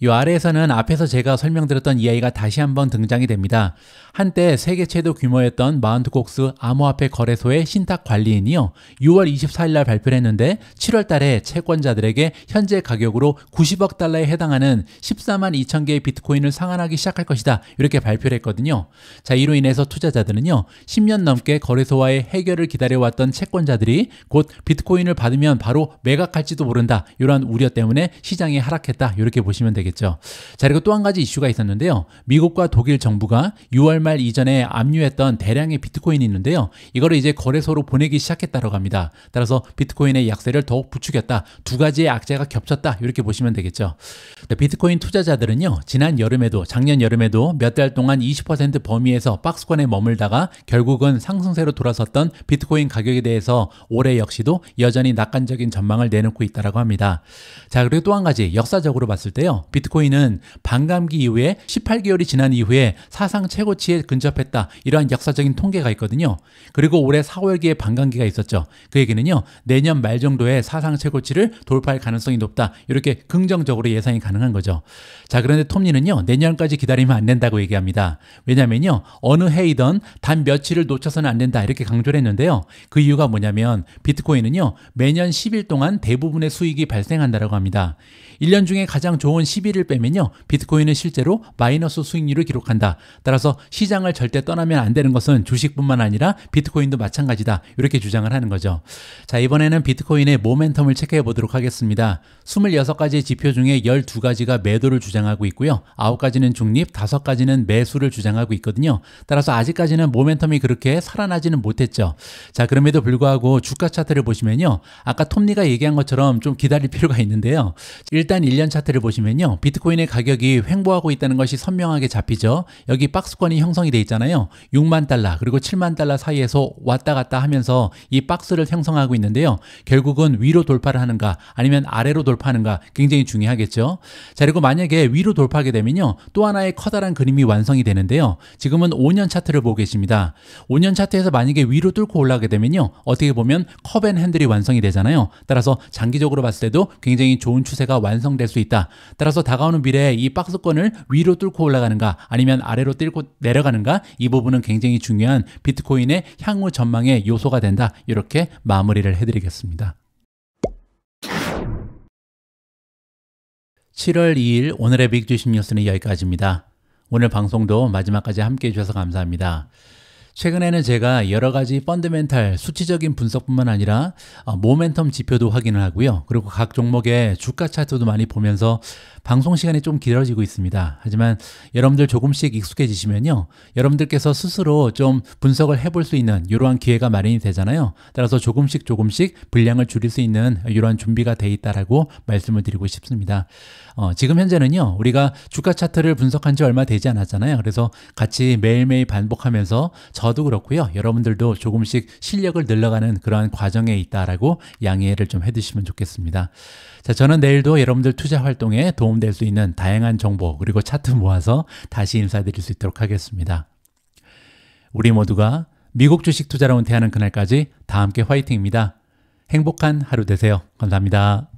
이 아래에서는 앞에서 제가 설명드렸던 이야기가 다시 한번 등장이 됩니다. 한때 세계 최대 규모였던 마운트곡스 암호화폐 거래소의 신탁 관리인이요. 6월 24일날 발표를 했는데 7월달에 채권자들에게 현재 가격으로 90억 달러에 해당하는 14만 2천 개의 비트코인을 상환하기 시작할 것이다. 이렇게 발표를 했거든요. 자, 이로 인해서 투자자들은요. 10년 넘게 거래소와의 해결을 기다려왔던 채권자들이 곧 비트코인을 받으면 바로 매각할지도 모른다. 이러한 우려 때문에 시장이 하락했다. 이렇게 보시면 되겠습니다. 되겠죠. 자, 그리고 또 한 가지 이슈가 있었는데요. 미국과 독일 정부가 6월 말 이전에 압류했던 대량의 비트코인이 있는데요. 이거를 이제 거래소로 보내기 시작했다고 합니다. 따라서 비트코인의 약세를 더욱 부추겼다. 두 가지의 악재가 겹쳤다. 이렇게 보시면 되겠죠. 비트코인 투자자들은요. 지난 여름에도 작년 여름에도 몇 달 동안 20% 범위에서 박스권에 머물다가 결국은 상승세로 돌아섰던 비트코인 가격에 대해서 올해 역시도 여전히 낙관적인 전망을 내놓고 있다라고 합니다. 자, 그리고 또 한 가지 역사적으로 봤을 때요. 비트코인은 반감기 이후에 18개월이 지난 이후에 사상 최고치에 근접했다. 이러한 역사적인 통계가 있거든요. 그리고 올해 4월기에 반감기가 있었죠. 그 얘기는요. 내년 말 정도에 사상 최고치를 돌파할 가능성이 높다. 이렇게 긍정적으로 예상이 가능한 거죠. 자, 그런데 톱니는요. 내년까지 기다리면 안 된다고 얘기합니다. 왜냐면요. 어느 해이든 단 며칠을 놓쳐서는 안 된다. 이렇게 강조를 했는데요. 그 이유가 뭐냐면 비트코인은요. 매년 10일 동안 대부분의 수익이 발생한다라고 합니다. 1년 중에 가장 좋은 11일 빼면요. 비트코인은 실제로 마이너스 수익률을 기록한다. 따라서 시장을 절대 떠나면 안 되는 것은 주식뿐만 아니라 비트코인도 마찬가지다. 이렇게 주장을 하는 거죠. 자, 이번에는 비트코인의 모멘텀을 체크해 보도록 하겠습니다. 26가지 지표 중에 12가지가 매도를 주장하고 있고요. 9가지는 중립, 5가지는 매수를 주장하고 있거든요. 따라서 아직까지는 모멘텀이 그렇게 살아나지는 못했죠. 자, 그럼에도 불구하고 주가 차트를 보시면요. 아까 톱니가 얘기한 것처럼 좀 기다릴 필요가 있는데요. 일단 일단 1년 차트를 보시면요. 비트코인의 가격이 횡보하고 있다는 것이 선명하게 잡히죠. 여기 박스권이 형성이 돼 있잖아요. 6만 달러 그리고 7만 달러 사이에서 왔다 갔다 하면서 이 박스를 형성하고 있는데요. 결국은 위로 돌파를 하는가 아니면 아래로 돌파하는가 굉장히 중요하겠죠. 자 그리고 만약에 위로 돌파하게 되면요. 또 하나의 커다란 그림이 완성이 되는데요. 지금은 5년 차트를 보고 계십니다. 5년 차트에서 만약에 위로 뚫고 올라가게 되면요. 어떻게 보면 컵앤 핸들이 완성이 되잖아요. 따라서 장기적으로 봤을 때도 굉장히 좋은 추세가 완성 완성될 수 있다. 따라서 다가오는 미래에 이 박스권을 위로 뚫고 올라가는가 아니면 아래로 뚫고 내려가는가 이 부분은 굉장히 중요한 비트코인의 향후 전망의 요소가 된다. 이렇게 마무리를 해드리겠습니다. 7월 2일 오늘의 빅주식 뉴스는 여기까지입니다. 오늘 방송도 마지막까지 함께해 주셔서 감사합니다. 최근에는 제가 여러 가지 펀드멘탈 수치적인 분석뿐만 아니라 어, 모멘텀 지표도 확인을 하고요. 그리고 각 종목의 주가 차트도 많이 보면서 방송 시간이 좀 길어지고 있습니다. 하지만 여러분들 조금씩 익숙해지시면요. 여러분들께서 스스로 좀 분석을 해볼 수 있는 이러한 기회가 마련이 되잖아요. 따라서 조금씩 조금씩 분량을 줄일 수 있는 이러한 준비가 돼 있다라고 말씀을 드리고 싶습니다. 어, 지금 현재는요. 우리가 주가 차트를 분석한 지 얼마 되지 않았잖아요. 그래서 같이 매일매일 반복하면서 저도 그렇고요. 여러분들도 조금씩 실력을 늘려가는 그러한 과정에 있다라고 양해를 좀 해주시면 좋겠습니다. 자, 저는 내일도 여러분들 투자 활동에 도움될 수 있는 다양한 정보 그리고 차트 모아서 다시 인사드릴 수 있도록 하겠습니다. 우리 모두가 미국 주식 투자로 은퇴하는 그날까지 다 함께 화이팅입니다. 행복한 하루 되세요. 감사합니다.